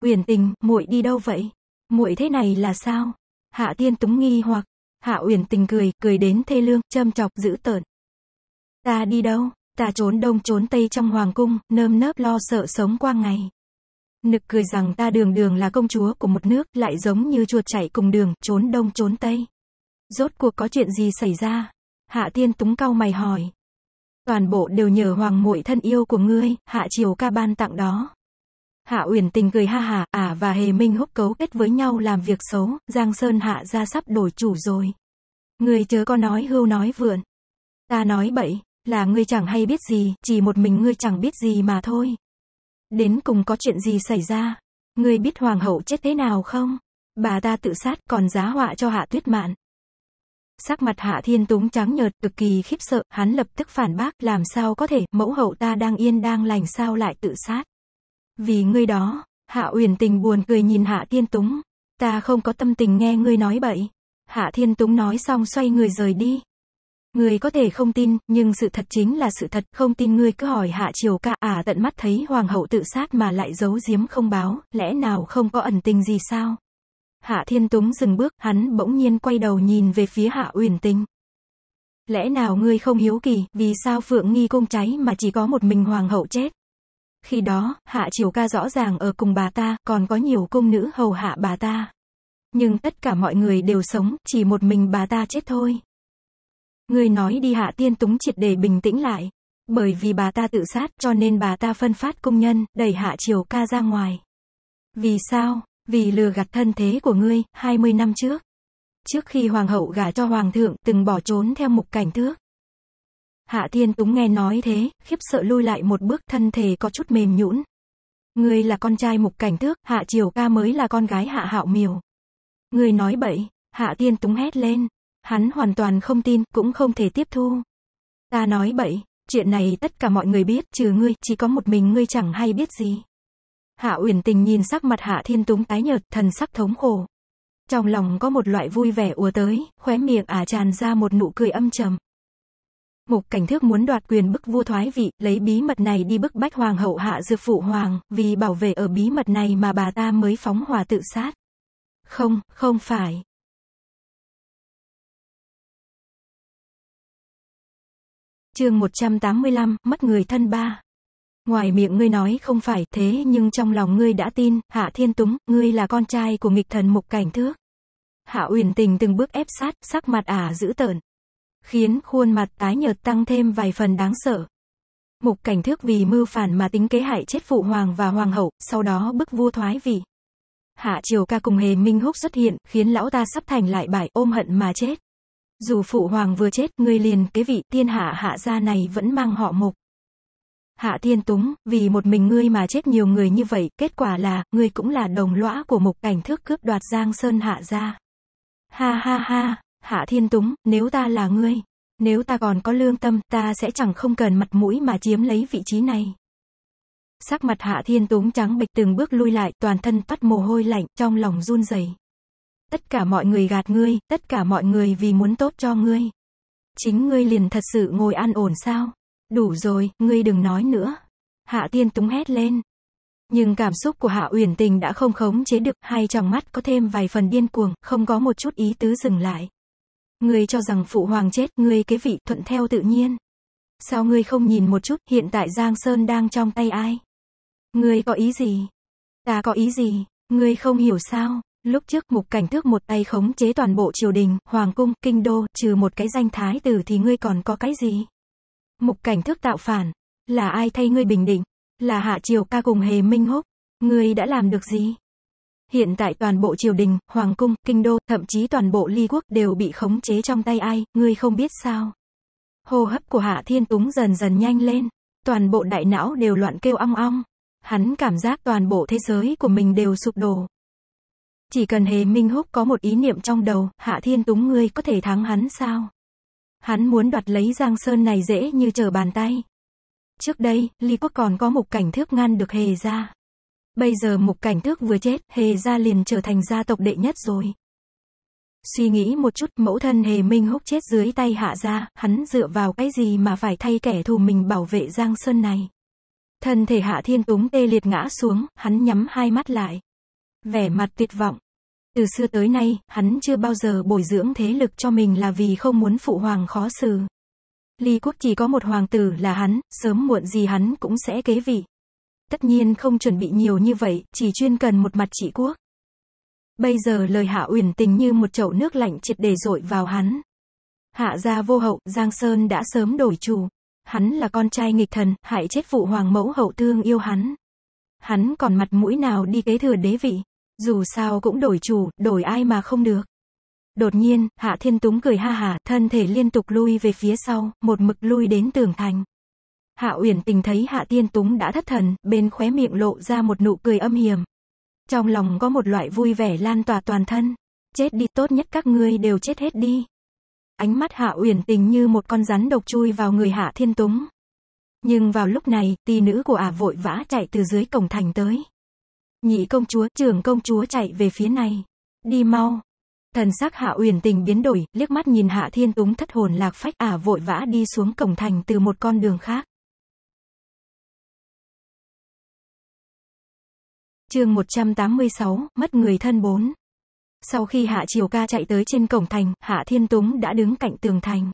Speaker 2: Uyển Tình, muội đi đâu vậy? Muội thế này là sao? Hạ Tiên Túng nghi hoặc, Hạ Uyển Tình cười, cười đến thê lương, châm chọc giữ tợn. Ta đi đâu? Ta trốn đông trốn tây trong hoàng cung, nơm nớp lo sợ sống qua ngày. Nực cười rằng ta đường đường là công chúa của một nước, lại giống như chuột chạy cùng đường, trốn đông trốn tây. Rốt cuộc có chuyện gì xảy ra? Hạ tiên túng cau mày hỏi. Toàn bộ đều nhờ hoàng muội thân yêu của ngươi, hạ triều ca ban tặng đó. Hạ Uyển Tình cười ha hả, ả và Hề Minh húc cấu kết với nhau làm việc xấu, Giang Sơn hạ ra sắp đổi chủ rồi. Ngươi chớ có nói hưu nói vượn. Ta nói bậy, là ngươi chẳng hay biết gì, chỉ một mình ngươi chẳng biết gì mà thôi. Đến cùng có chuyện gì xảy ra? Ngươi biết hoàng hậu chết thế nào không? Bà ta tự sát còn giá họa cho hạ tuyết mạn. Sắc mặt hạ thiên túng trắng nhợt, cực kỳ khiếp sợ, hắn lập tức phản bác, làm sao có thể, mẫu hậu ta đang yên đang lành sao lại tự sát. Vì ngươi đó, hạ uyển tình buồn cười nhìn hạ thiên túng, ta không có tâm tình nghe ngươi nói bậy. Hạ thiên túng nói xong xoay người rời đi. Người có thể không tin, nhưng sự thật chính là sự thật, không tin người cứ hỏi Hạ Triều Ca, à tận mắt thấy hoàng hậu tự sát mà lại giấu giếm không báo, lẽ nào không có ẩn tình gì sao? Hạ Thiên Túng dừng bước, hắn bỗng nhiên quay đầu nhìn về phía Hạ Uyển Tình. Lẽ nào ngươi không hiếu kỳ, vì sao Phượng Nghi cung cháy mà chỉ có một mình hoàng hậu chết? Khi đó, Hạ Triều Ca rõ ràng ở cùng bà ta, còn có nhiều cung nữ hầu hạ bà ta. Nhưng tất cả mọi người đều sống, chỉ một mình bà ta chết thôi. Ngươi nói đi hạ tiên túng triệt để bình tĩnh lại. Bởi vì bà ta tự sát cho nên bà ta phân phát công nhân, đẩy hạ triều ca ra ngoài. Vì sao? Vì lừa gạt thân thế của ngươi, 20 năm trước. Trước khi hoàng hậu gả cho hoàng thượng, từng bỏ trốn theo mục cảnh thước. Hạ tiên Túng nghe nói thế, khiếp sợ lui lại một bước thân thể có chút mềm nhũn. Ngươi là con trai mục cảnh thước, Hạ Triều ca mới là con gái Hạ Hạo Miều. Ngươi nói bậy, Hạ tiên Túng hét lên. Hắn hoàn toàn không tin, cũng không thể tiếp thu. Ta nói bậy, chuyện này tất cả mọi người biết, trừ ngươi, chỉ có một mình ngươi chẳng hay biết gì. Hạ Uyển Tình nhìn sắc mặt Hạ Thiên Túng tái nhợt, thần sắc thống khổ. Trong lòng có một loại vui vẻ ùa tới, khóe miệng ả tràn ra một nụ cười âm trầm. Mục Cảnh Thước muốn đoạt quyền bức vua thoái vị, lấy bí mật này đi bức bách hoàng hậu Hạ Dược phụ hoàng, vì bảo vệ
Speaker 1: ở bí mật này mà bà ta mới phóng hòa tự sát. Không, không phải. chương 185, mất người thân ba. Ngoài miệng ngươi nói không phải thế nhưng trong
Speaker 2: lòng ngươi đã tin, Hạ Thiên Túng, ngươi là con trai của nghịch thần mục cảnh thước. Hạ Uyển Tình từng bước ép sát, sắc mặt ả dữ tợn. Khiến khuôn mặt tái nhợt tăng thêm vài phần đáng sợ. Mục cảnh thước vì mưu phản mà tính kế hại chết phụ hoàng và hoàng hậu, sau đó bức vua thoái vị. Hạ Triều ca cùng Hề Minh Húc xuất hiện, khiến lão ta sắp thành lại bại ôm hận mà chết. Dù phụ hoàng vừa chết, người liền kế vị tiên hạ hạ gia này vẫn mang họ mục. Hạ Thiên Túng, vì một mình ngươi mà chết nhiều người như vậy, kết quả là, ngươi cũng là đồng lõa của mục cảnh thước cướp đoạt Giang Sơn Hạ gia. Ha ha ha, Hạ Thiên Túng, nếu ta là ngươi, nếu ta còn có lương tâm, ta sẽ chẳng không cần mặt mũi mà chiếm lấy vị trí này. Sắc mặt Hạ Thiên Túng trắng bệch từng bước lui lại, toàn thân toát mồ hôi lạnh, trong lòng run rẩy. Tất cả mọi người gạt ngươi, tất cả mọi người vì muốn tốt cho ngươi. Chính ngươi liền thật sự ngồi ăn ổn sao? Đủ rồi, ngươi đừng nói nữa. Hạ tiên túng hét lên. Nhưng cảm xúc của Hạ Uyển Tình đã không khống chế được, hai tròng mắt có thêm vài phần điên cuồng, không có một chút ý tứ dừng lại. Ngươi cho rằng phụ hoàng chết, ngươi kế vị thuận theo tự nhiên. Sao ngươi không nhìn một chút, hiện tại Giang Sơn đang trong tay ai? Ngươi có ý gì? Ta có ý gì? Ngươi không hiểu sao? Lúc trước mục cảnh thước một tay khống chế toàn bộ triều đình, hoàng cung, kinh đô, trừ một cái danh thái tử thì ngươi còn có cái gì? Mục cảnh thước tạo phản, là ai thay ngươi bình định? Là hạ triều ca cùng hề minh húc, ngươi đã làm được gì? Hiện tại toàn bộ triều đình, hoàng cung, kinh đô, thậm chí toàn bộ ly quốc đều bị khống chế trong tay ai, ngươi không biết sao? Hô hấp của hạ thiên túng dần dần nhanh lên, toàn bộ đại não đều loạn kêu ong ong. Hắn cảm giác toàn bộ thế giới của mình đều sụp đổ, chỉ cần Hề Minh Húc có một ý niệm trong đầu, Hạ Thiên Túng ngươi có thể thắng hắn sao? Hắn muốn đoạt lấy Giang Sơn này dễ như trở bàn tay. Trước đây, Ly Quốc còn có một cảnh thước ngăn được Hề ra. Bây giờ mục cảnh thước vừa chết, Hề ra liền trở thành gia tộc đệ nhất rồi. Suy nghĩ một chút, mẫu thân Hề Minh Húc chết dưới tay hạ ra, hắn dựa vào cái gì mà phải thay kẻ thù mình bảo vệ Giang Sơn này. Thân thể hạ thiên túng tê liệt ngã xuống, hắn nhắm hai mắt lại vẻ mặt tuyệt vọng. Từ xưa tới nay, hắn chưa bao giờ bồi dưỡng thế lực cho mình là vì không muốn phụ hoàng khó xử. Ly quốc chỉ có một hoàng tử là hắn, sớm muộn gì hắn cũng sẽ kế vị. Tất nhiên không chuẩn bị nhiều như vậy, chỉ chuyên cần một mặt trị quốc. Bây giờ lời hạ uyển tình như một chậu nước lạnh triệt để dội vào hắn. Hạ gia vô hậu, Giang Sơn đã sớm đổi chủ. Hắn là con trai nghịch thần, hại chết phụ hoàng mẫu hậu thương yêu hắn. Hắn còn mặt mũi nào đi kế thừa đế vị. Dù sao cũng đổi chủ, đổi ai mà không được. Đột nhiên, Hạ Thiên Túng cười ha hả, thân thể liên tục lui về phía sau, một mực lui đến tường thành. Hạ Uyển Tình thấy Hạ Thiên Túng đã thất thần, bên khóe miệng lộ ra một nụ cười âm hiểm. Trong lòng có một loại vui vẻ lan tỏa toàn thân. Chết đi tốt nhất các ngươi đều chết hết đi. Ánh mắt Hạ Uyển Tình như một con rắn độc chui vào người Hạ Thiên Túng. Nhưng vào lúc này, tỷ nữ của ả à vội vã chạy từ dưới cổng thành tới. Nhị công chúa, trưởng công chúa chạy về phía này. Đi mau. Thần sắc Hạ
Speaker 1: Uyển Tình biến đổi, liếc mắt nhìn Hạ Thiên Túng thất hồn lạc phách ả vội vã đi xuống cổng thành từ một con đường khác. Chương 186, mất người thân bốn. Sau khi Hạ Triều Ca chạy tới
Speaker 2: trên cổng thành, Hạ Thiên Túng đã đứng cạnh tường thành.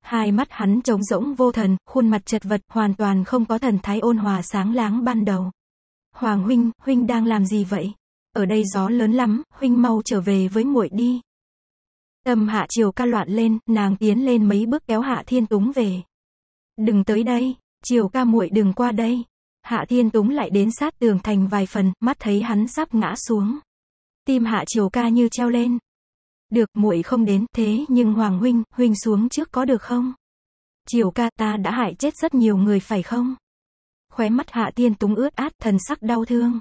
Speaker 2: Hai mắt hắn trống rỗng vô thần, khuôn mặt chật vật, hoàn toàn không có thần thái ôn hòa sáng láng ban đầu. Hoàng huynh, huynh đang làm gì vậy? Ở đây gió lớn lắm, huynh mau trở về với muội đi. Tâm hạ triều ca loạn lên, nàng tiến lên mấy bước kéo hạ thiên túng về. Đừng tới đây, triều ca muội đừng qua đây. Hạ thiên túng lại đến sát tường thành vài phần, mắt thấy hắn sắp ngã xuống. Tim hạ triều ca như treo lên. Được muội không đến thế nhưng Hoàng huynh, huynh xuống trước có được không? Triều ca ta đã hại chết rất nhiều người phải không? khóe mắt hạ tiên túng ướt át thần sắc đau thương.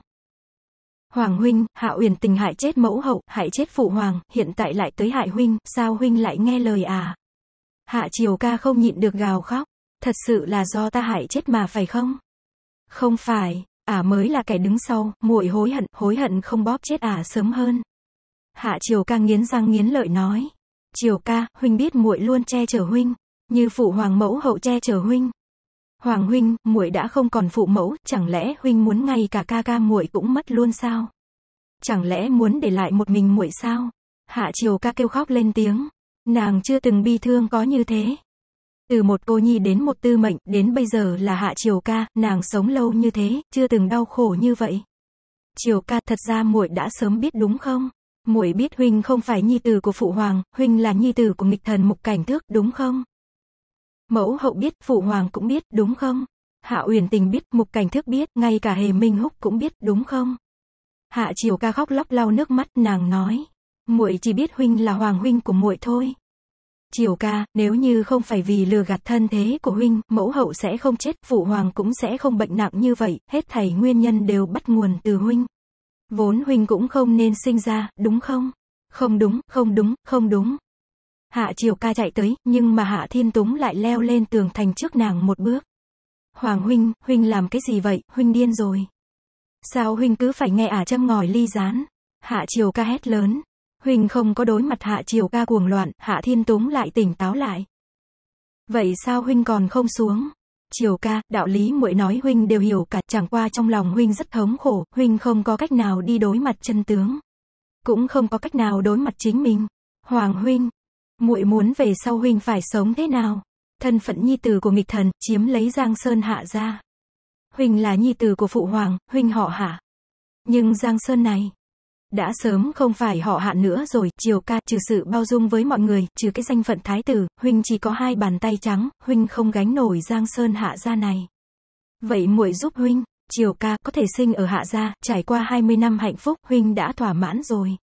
Speaker 2: Hoàng huynh, hạ uyển tình hại chết mẫu hậu, hại chết phụ hoàng, hiện tại lại tới hại huynh, sao huynh lại nghe lời à? Hạ triều ca không nhịn được gào khóc, thật sự là do ta hại chết mà phải không? Không phải, ả à mới là kẻ đứng sau, muội hối hận, hối hận không bóp chết ả à sớm hơn. Hạ triều ca nghiến răng nghiến lợi nói. Triều ca, huynh biết muội luôn che chở huynh, như phụ hoàng mẫu hậu che chở huynh, Hoàng huynh, muội đã không còn phụ mẫu, chẳng lẽ huynh muốn ngay cả ca ca muội cũng mất luôn sao? Chẳng lẽ muốn để lại một mình muội sao? Hạ Triều ca kêu khóc lên tiếng. Nàng chưa từng bi thương có như thế. Từ một cô nhi đến một tư mệnh, đến bây giờ là Hạ Triều ca, nàng sống lâu như thế, chưa từng đau khổ như vậy. Triều ca thật ra muội đã sớm biết đúng không? Muội biết huynh không phải nhi tử của phụ hoàng, huynh là nhi tử của nghịch thần mục cảnh thước đúng không? Mẫu hậu biết, phụ hoàng cũng biết, đúng không? Hạ Uyển Tình biết, Mục Cảnh Thức biết, ngay cả Hề Minh Húc cũng biết, đúng không? Hạ Triều Ca khóc lóc lau nước mắt, nàng nói: "Muội chỉ biết huynh là hoàng huynh của muội thôi." Triều Ca, nếu như không phải vì lừa gạt thân thế của huynh, mẫu hậu sẽ không chết, phụ hoàng cũng sẽ không bệnh nặng như vậy, hết thảy nguyên nhân đều bắt nguồn từ huynh. Vốn huynh cũng không nên sinh ra, đúng không? Không đúng, không đúng, không đúng. Hạ Triều Ca chạy tới, nhưng mà Hạ Thiên Túng lại leo lên tường thành trước nàng một bước. Hoàng huynh, huynh làm cái gì vậy, huynh điên rồi. Sao huynh cứ phải nghe ả à châm ngòi ly rán? Hạ Triều Ca hét lớn. Huynh không có đối mặt Hạ Triều Ca cuồng loạn, Hạ Thiên Túng lại tỉnh táo lại. Vậy sao huynh còn không xuống? Triều ca, đạo lý muội nói huynh đều hiểu cả, chẳng qua trong lòng huynh rất thống khổ, huynh không có cách nào đi đối mặt chân tướng. Cũng không có cách nào đối mặt chính mình. Hoàng huynh, muội muốn về sau huynh phải sống thế nào? Thân phận nhi tử của nghịch thần, chiếm lấy Giang Sơn hạ ra. Huynh là nhi tử của phụ hoàng, huynh họ hạ. Nhưng Giang Sơn này, đã sớm không phải họ hạ nữa rồi, triều ca trừ sự bao dung với mọi người, trừ cái danh phận thái tử, huynh chỉ có hai bàn tay trắng, huynh không gánh nổi Giang Sơn hạ ra này. Vậy muội giúp huynh, triều ca có thể sinh ở hạ gia, trải qua 20 năm hạnh phúc, huynh đã thỏa mãn rồi.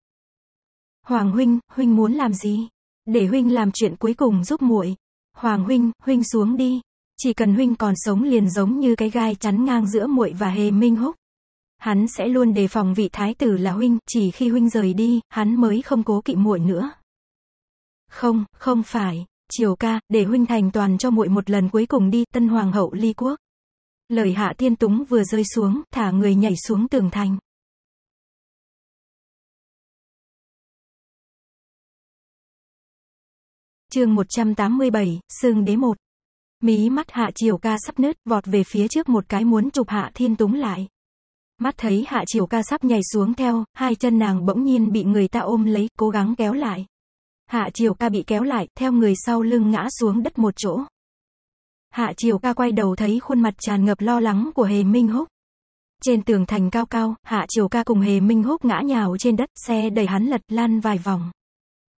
Speaker 2: Hoàng huynh, huynh muốn làm gì? Để huynh làm chuyện cuối cùng giúp muội. Hoàng huynh, huynh xuống đi. Chỉ cần huynh còn sống liền giống như cái gai chắn ngang giữa muội và Hề Minh Húc. Hắn sẽ luôn đề phòng vị thái tử là huynh, chỉ khi huynh rời đi, hắn mới không cố kỵ muội nữa. Không, không phải, Triều ca, để huynh thành toàn cho muội một lần cuối cùng đi,
Speaker 1: tân hoàng hậu ly quốc. Lời hạ thiên túng vừa rơi xuống, thả người nhảy xuống tường thành. chương 187, xương đế một. Mí mắt hạ
Speaker 2: triều ca sắp nứt, vọt về phía trước một cái muốn chụp hạ thiên túng lại. Mắt thấy hạ triều ca sắp nhảy xuống theo, hai chân nàng bỗng nhiên bị người ta ôm lấy, cố gắng kéo lại. Hạ triều ca bị kéo lại, theo người sau lưng ngã xuống đất một chỗ. Hạ triều ca quay đầu thấy khuôn mặt tràn ngập lo lắng của hề minh húc. Trên tường thành cao cao, hạ triều ca cùng hề minh húc ngã nhào trên đất, xe đẩy hắn lật lan vài vòng.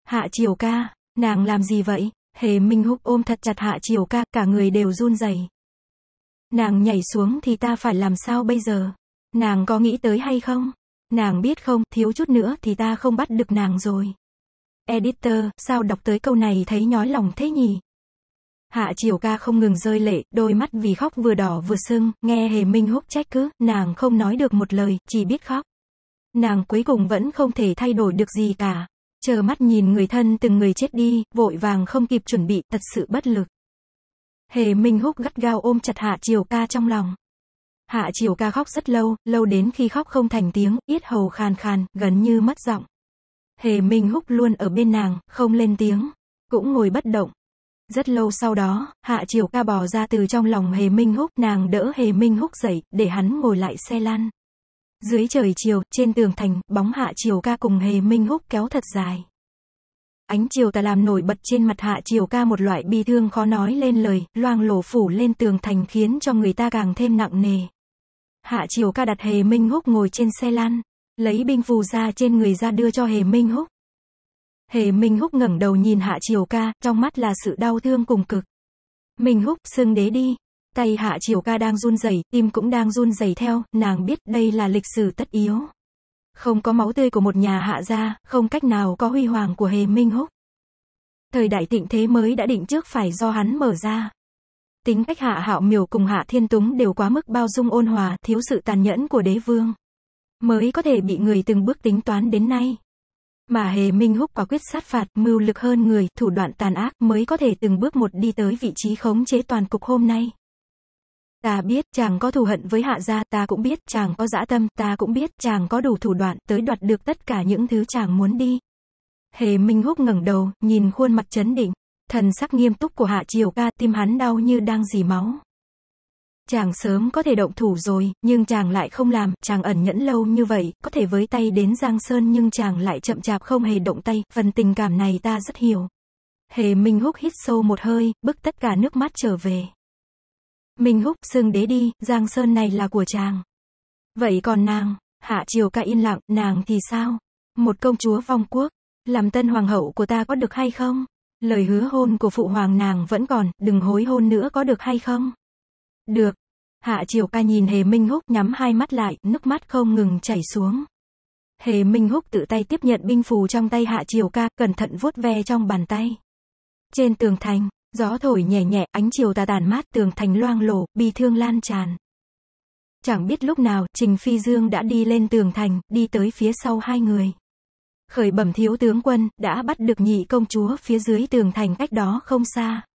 Speaker 2: Hạ triều ca, Nàng làm gì vậy? Hề Minh Húc ôm thật chặt Hạ Triều ca, cả người đều run rẩy. Nàng nhảy xuống thì ta phải làm sao bây giờ? Nàng có nghĩ tới hay không? Nàng biết không, thiếu chút nữa thì ta không bắt được nàng rồi. Editor, sao đọc tới câu này thấy nhói lòng thế nhỉ? Hạ Triều ca không ngừng rơi lệ, đôi mắt vì khóc vừa đỏ vừa sưng, nghe Hề Minh Húc trách cứ, nàng không nói được một lời, chỉ biết khóc. Nàng cuối cùng vẫn không thể thay đổi được gì cả chờ mắt nhìn người thân từng người chết đi, vội vàng không kịp chuẩn bị, thật sự bất lực. Hề Minh Húc gắt gao ôm chặt Hạ Triều Ca trong lòng. Hạ Triều Ca khóc rất lâu, lâu đến khi khóc không thành tiếng, yết hầu khan khan, gần như mất giọng. Hề Minh Húc luôn ở bên nàng, không lên tiếng, cũng ngồi bất động. Rất lâu sau đó, Hạ Triều Ca bò ra từ trong lòng Hề Minh Húc, nàng đỡ Hề Minh Húc dậy, để hắn ngồi lại xe lăn. Dưới trời chiều, trên tường thành, bóng hạ chiều ca cùng hề minh húc kéo thật dài. Ánh chiều tà làm nổi bật trên mặt hạ chiều ca một loại bi thương khó nói lên lời, loang lổ phủ lên tường thành khiến cho người ta càng thêm nặng nề. Hạ chiều ca đặt hề minh húc ngồi trên xe lan, lấy binh phù ra trên người ra đưa cho hề minh húc. Hề minh húc ngẩng đầu nhìn hạ chiều ca, trong mắt là sự đau thương cùng cực. Minh húc, xưng đế đi, Tay hạ triều ca đang run rẩy, tim cũng đang run rẩy theo, nàng biết đây là lịch sử tất yếu. Không có máu tươi của một nhà hạ gia, không cách nào có huy hoàng của hề minh húc. Thời đại tịnh thế mới đã định trước phải do hắn mở ra. Tính cách hạ hạo miểu cùng hạ thiên túng đều quá mức bao dung ôn hòa, thiếu sự tàn nhẫn của đế vương. Mới có thể bị người từng bước tính toán đến nay. Mà hề minh húc quả quyết sát phạt, mưu lực hơn người, thủ đoạn tàn ác mới có thể từng bước một đi tới vị trí khống chế toàn cục hôm nay. Ta biết chàng có thù hận với hạ gia, ta cũng biết chàng có dã tâm, ta cũng biết chàng có đủ thủ đoạn tới đoạt được tất cả những thứ chàng muốn đi. Hề Minh Húc ngẩng đầu, nhìn khuôn mặt chấn định, thần sắc nghiêm túc của Hạ Triều Ca, tim hắn đau như đang dì máu. Chàng sớm có thể động thủ rồi, nhưng chàng lại không làm, chàng ẩn nhẫn lâu như vậy, có thể với tay đến Giang Sơn nhưng chàng lại chậm chạp không hề động tay, phần tình cảm này ta rất hiểu. Hề Minh Húc hít sâu một hơi, bức tất cả nước mắt trở về. Minh Húc xưng đế đi, Giang Sơn này là của chàng. Vậy còn nàng, Hạ Triều ca yên lặng, nàng thì sao? Một công chúa vong quốc, làm tân hoàng hậu của ta có được hay không? Lời hứa hôn của phụ hoàng nàng vẫn còn, đừng hối hôn nữa có được hay không? Được. Hạ Triều ca nhìn Hề Minh Húc nhắm hai mắt lại, nước mắt không ngừng chảy xuống. Hề Minh Húc tự tay tiếp nhận binh phù trong tay Hạ Triều ca, cẩn thận vuốt ve trong bàn tay. Trên tường thành, Gió thổi nhẹ nhẹ, ánh chiều tà tàn mát tường thành loang lổ, bi thương lan tràn. Chẳng biết lúc nào, Trình Phi Dương đã đi lên tường thành, đi tới phía sau hai người. Khởi bẩm thiếu tướng quân, đã bắt được nhị công
Speaker 1: chúa phía dưới tường thành cách đó không xa.